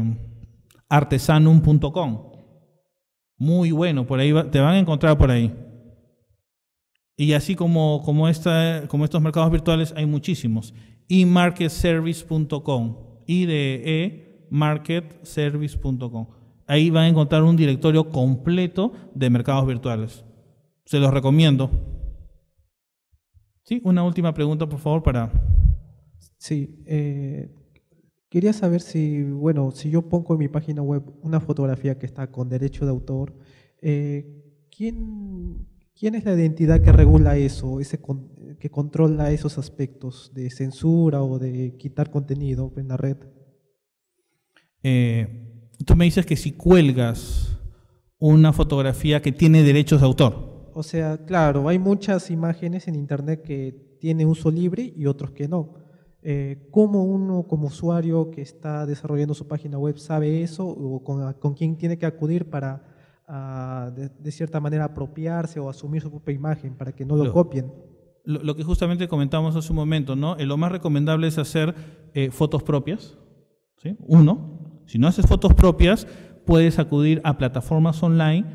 [SPEAKER 1] artesanum.com. Muy bueno, por ahí te van a encontrar por ahí. Y así como, como, como estos mercados virtuales hay muchísimos y i de e marketservice.com. Ahí van a encontrar un directorio completo de mercados virtuales. Se los recomiendo. Sí, una última pregunta, por favor, para. Sí, eh, quería saber si,
[SPEAKER 2] bueno, si yo pongo en mi página web una fotografía que está con derecho de autor, eh, ¿quién, ¿quién es la identidad que regula eso, ese, que controla esos aspectos de censura o de quitar contenido en la red.
[SPEAKER 1] Eh, tú me dices que si cuelgas una fotografía que tiene derechos de autor.
[SPEAKER 2] O sea, claro, hay muchas imágenes en Internet que tienen uso libre y otros que no. Eh, ¿Cómo uno como usuario que está desarrollando su página web sabe eso o con, quién tiene que acudir para de, cierta manera apropiarse o asumir su propia imagen para que no lo copien?
[SPEAKER 1] lo, que justamente comentamos hace un momento, ¿no? Eh, lo más recomendable es hacer eh, fotos propias. ¿sí? Uno, si no haces fotos propias, puedes acudir a plataformas online.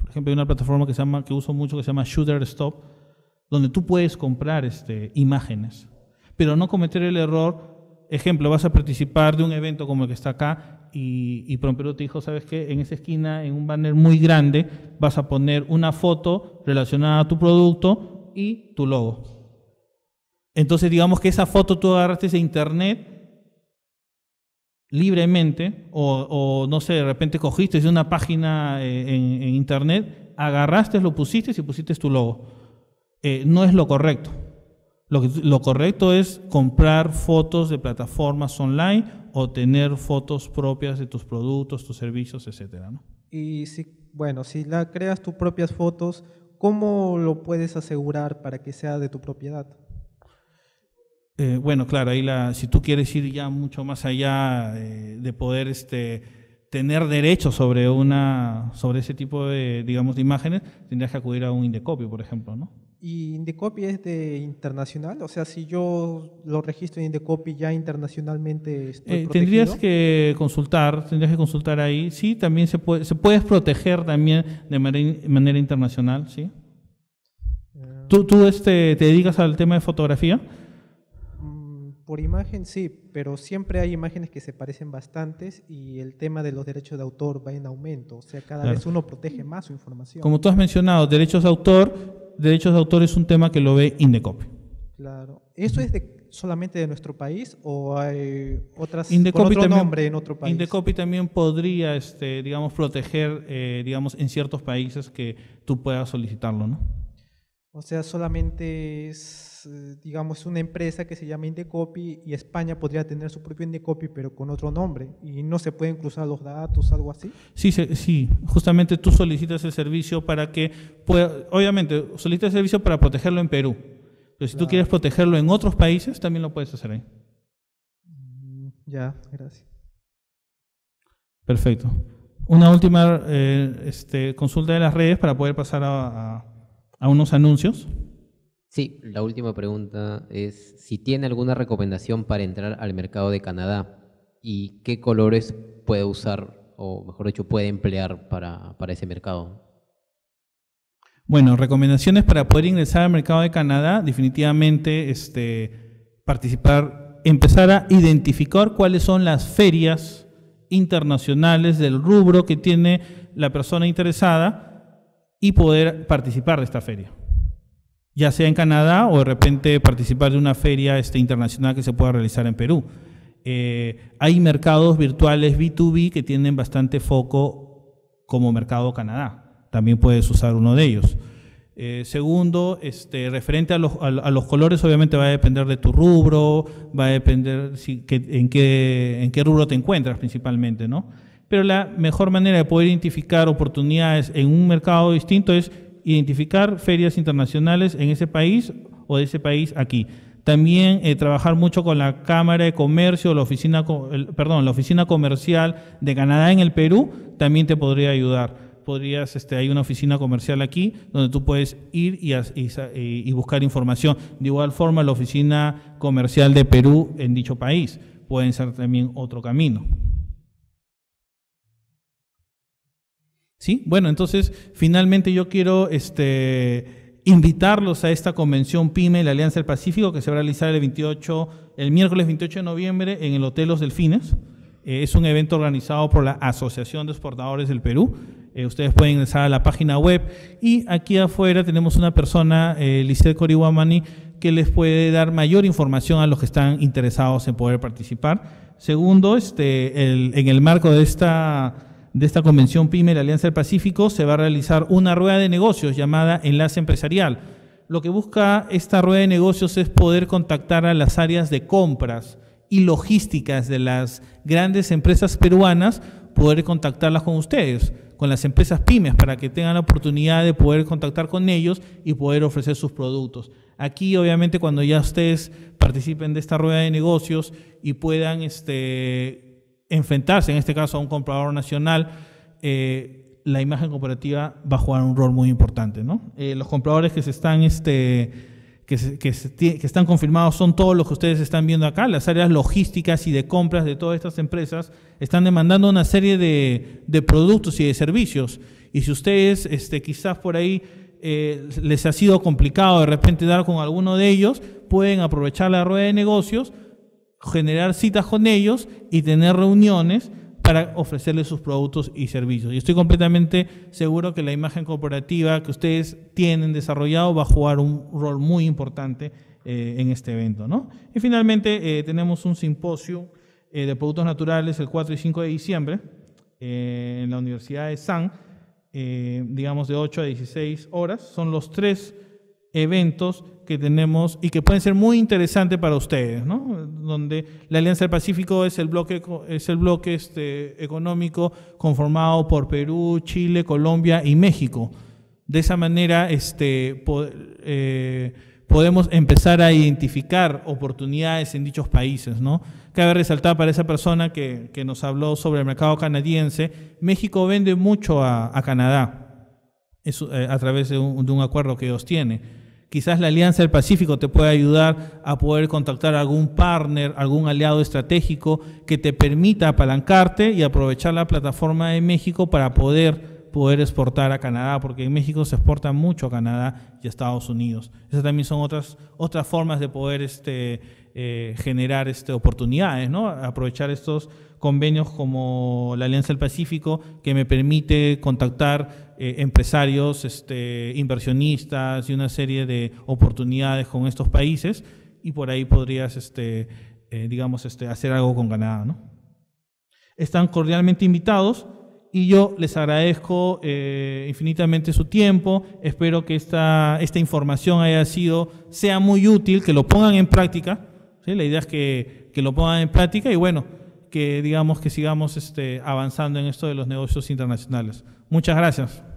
[SPEAKER 1] Por ejemplo, hay una plataforma que, se llama, que uso mucho que se llama Shooter Stop, donde tú puedes comprar este, imágenes, pero no cometer el error. Ejemplo, vas a participar de un evento como el que está acá y, y Prompero te dijo, ¿sabes qué? En esa esquina, en un banner muy grande, vas a poner una foto relacionada a tu producto y tu logo. Entonces digamos que esa foto tú agarraste de internet libremente o, o, no sé, de repente cogiste de una página eh, en, internet, agarraste, lo pusiste y pusiste tu logo. Eh, no es lo correcto. Lo, lo correcto es comprar fotos de plataformas online o tener fotos propias de tus productos, tus servicios, etc. ¿no?
[SPEAKER 2] Y si, bueno, si la creas tus propias fotos, ¿Cómo lo puedes asegurar para que sea de tu propiedad?
[SPEAKER 1] Eh, bueno, claro, ahí la, si tú quieres ir ya mucho más allá eh, de poder este, tener derecho sobre, una, sobre ese tipo de, digamos, de imágenes, tendrías que acudir a un indecopio, por ejemplo, ¿no?
[SPEAKER 2] ¿Y Indecopy es de internacional? O sea, si yo lo registro en Indecopy ya internacionalmente estoy eh, Tendrías
[SPEAKER 1] que consultar, tendrías que consultar ahí. Sí, también se puede, se puedes proteger también de manera, internacional, ¿sí? Eh, ¿Tú, tú este, te dedicas al tema de fotografía?
[SPEAKER 2] Mm, por imagen sí, pero siempre hay imágenes que se parecen bastantes y el tema de los derechos de autor va en aumento, o sea, cada vez uno protege más su información. Como tú
[SPEAKER 1] has mencionado, derechos de autor derechos de autor es un tema que lo ve Indecopy.
[SPEAKER 2] Claro. ¿Eso es solamente de nuestro país o hay otras Indecopy con otro nombre en otro país?
[SPEAKER 1] Indecopy también podría, este, digamos, proteger, eh, digamos, en ciertos países que tú puedas solicitarlo, ¿no?
[SPEAKER 2] O sea, solamente es eh, digamos, una empresa que se llama Indecopy y España podría tener su propio Indecopy, pero con otro nombre. ¿Y no se pueden cruzar los datos, algo así?
[SPEAKER 1] Sí, sí. justamente tú solicitas el servicio para que obviamente, solicitas el servicio para protegerlo en Perú. Pero si tú quieres protegerlo en otros países, también lo puedes hacer ahí.
[SPEAKER 2] Mm, ya, gracias.
[SPEAKER 1] Perfecto. Una última eh, este, consulta de las redes para poder pasar a unos anuncios.
[SPEAKER 4] Sí, la última pregunta es si tiene alguna recomendación para entrar al mercado de Canadá y qué colores puede usar o mejor dicho puede emplear para, para ese mercado.
[SPEAKER 1] Bueno, recomendaciones para poder ingresar al mercado de Canadá, definitivamente este, participar, empezar a identificar cuáles son las ferias internacionales del rubro que tiene la persona interesada y poder participar de esta feria ya sea en Canadá o de repente participar de una feria este, internacional que se pueda realizar en Perú. Eh, hay mercados virtuales B2B que tienen bastante foco como mercado Canadá. También puedes usar uno de ellos. Eh, segundo, este, referente a los, colores, obviamente va a depender de tu rubro, va a depender en, qué, en qué rubro te encuentras principalmente, ¿no? Pero la mejor manera de poder identificar oportunidades en un mercado distinto es identificar ferias internacionales en ese país o de ese país aquí. También eh, trabajar mucho con la Cámara de Comercio, la oficina, perdón, la oficina comercial de Canadá en el Perú también te podría ayudar. Podrías, este, hay una oficina comercial aquí donde tú puedes ir y, y buscar información. De igual forma, la oficina comercial de Perú en dicho país pueden ser también otro camino. ¿Sí? Bueno, entonces finalmente yo quiero este, invitarlos a esta convención PYME, la Alianza del Pacífico, que se va a realizar el, 28, el miércoles 28 de noviembre en el Hotel Los Delfines. Eh, es un evento organizado por la Asociación de Exportadores del Perú. Eh, ustedes pueden ingresar a la página web y aquí afuera tenemos una persona, eh, Corihuamani, que les puede dar mayor información a los que están interesados en poder participar. Segundo, este, en el marco de esta de esta convención PYME, la Alianza del Pacífico, se va a realizar una rueda de negocios llamada Enlace Empresarial. Lo que busca esta rueda de negocios es poder contactar a las áreas de compras y logísticas de las grandes empresas peruanas, poder contactarlas con ustedes, con las empresas pymes, para que tengan la oportunidad de poder contactar con ellos y poder ofrecer sus productos. Aquí, obviamente, cuando ya ustedes participen de esta rueda de negocios y puedan este, enfrentarse, en este caso, a un comprador nacional, eh, la imagen cooperativa va a jugar un rol muy importante. Eh, los compradores que se están... Este, que, están confirmados son todos los que ustedes están viendo acá. Las áreas logísticas y de compras de todas estas empresas están demandando una serie de, productos y de servicios. Y si ustedes este, quizás por ahí eh, les ha sido complicado de repente dar con alguno de ellos, pueden aprovechar la rueda de negocios generar citas con ellos y tener reuniones para ofrecerles sus productos y servicios. Y estoy completamente seguro que la imagen cooperativa que ustedes tienen desarrollado va a jugar un rol muy importante eh, en este evento. Y finalmente eh, tenemos un simposio eh, de productos naturales el 4 y 5 de diciembre en la Universidad de San, digamos de 8 a 16 horas. Son los tres eventos que tenemos y que pueden ser muy interesantes para ustedes, ¿no? Donde la Alianza del Pacífico es el bloque, es el bloque este, económico conformado por Perú, Chile, Colombia y México. De esa manera este, eh, podemos empezar a identificar oportunidades en dichos países, ¿no? Cabe resaltar para esa persona que, que nos habló sobre el mercado canadiense, México vende mucho a, Canadá es, eh, a través de un, de un acuerdo que ellos tienen Quizás la Alianza del Pacífico te puede ayudar a poder contactar algún partner, algún aliado estratégico que te permita apalancarte y aprovechar la plataforma de México para poder poder exportar a Canadá, porque en México se exporta mucho a Canadá y a Estados Unidos. Esas también son otras, otras formas de poder este, eh, generar este, oportunidades, ¿no? aprovechar estos convenios como la Alianza del Pacífico, que me permite contactar eh, empresarios, este, inversionistas y una serie de oportunidades con estos países y por ahí podrías, este, eh, digamos, este, hacer algo con Canadá. ¿no? Están cordialmente invitados y yo les agradezco eh, infinitamente su tiempo. Espero que esta, esta información haya sido, sea muy útil, que lo pongan en práctica. ¿sí? La idea es que, que, lo pongan en práctica y bueno, que digamos que sigamos este, avanzando en esto de los negocios internacionales. Muchas gracias.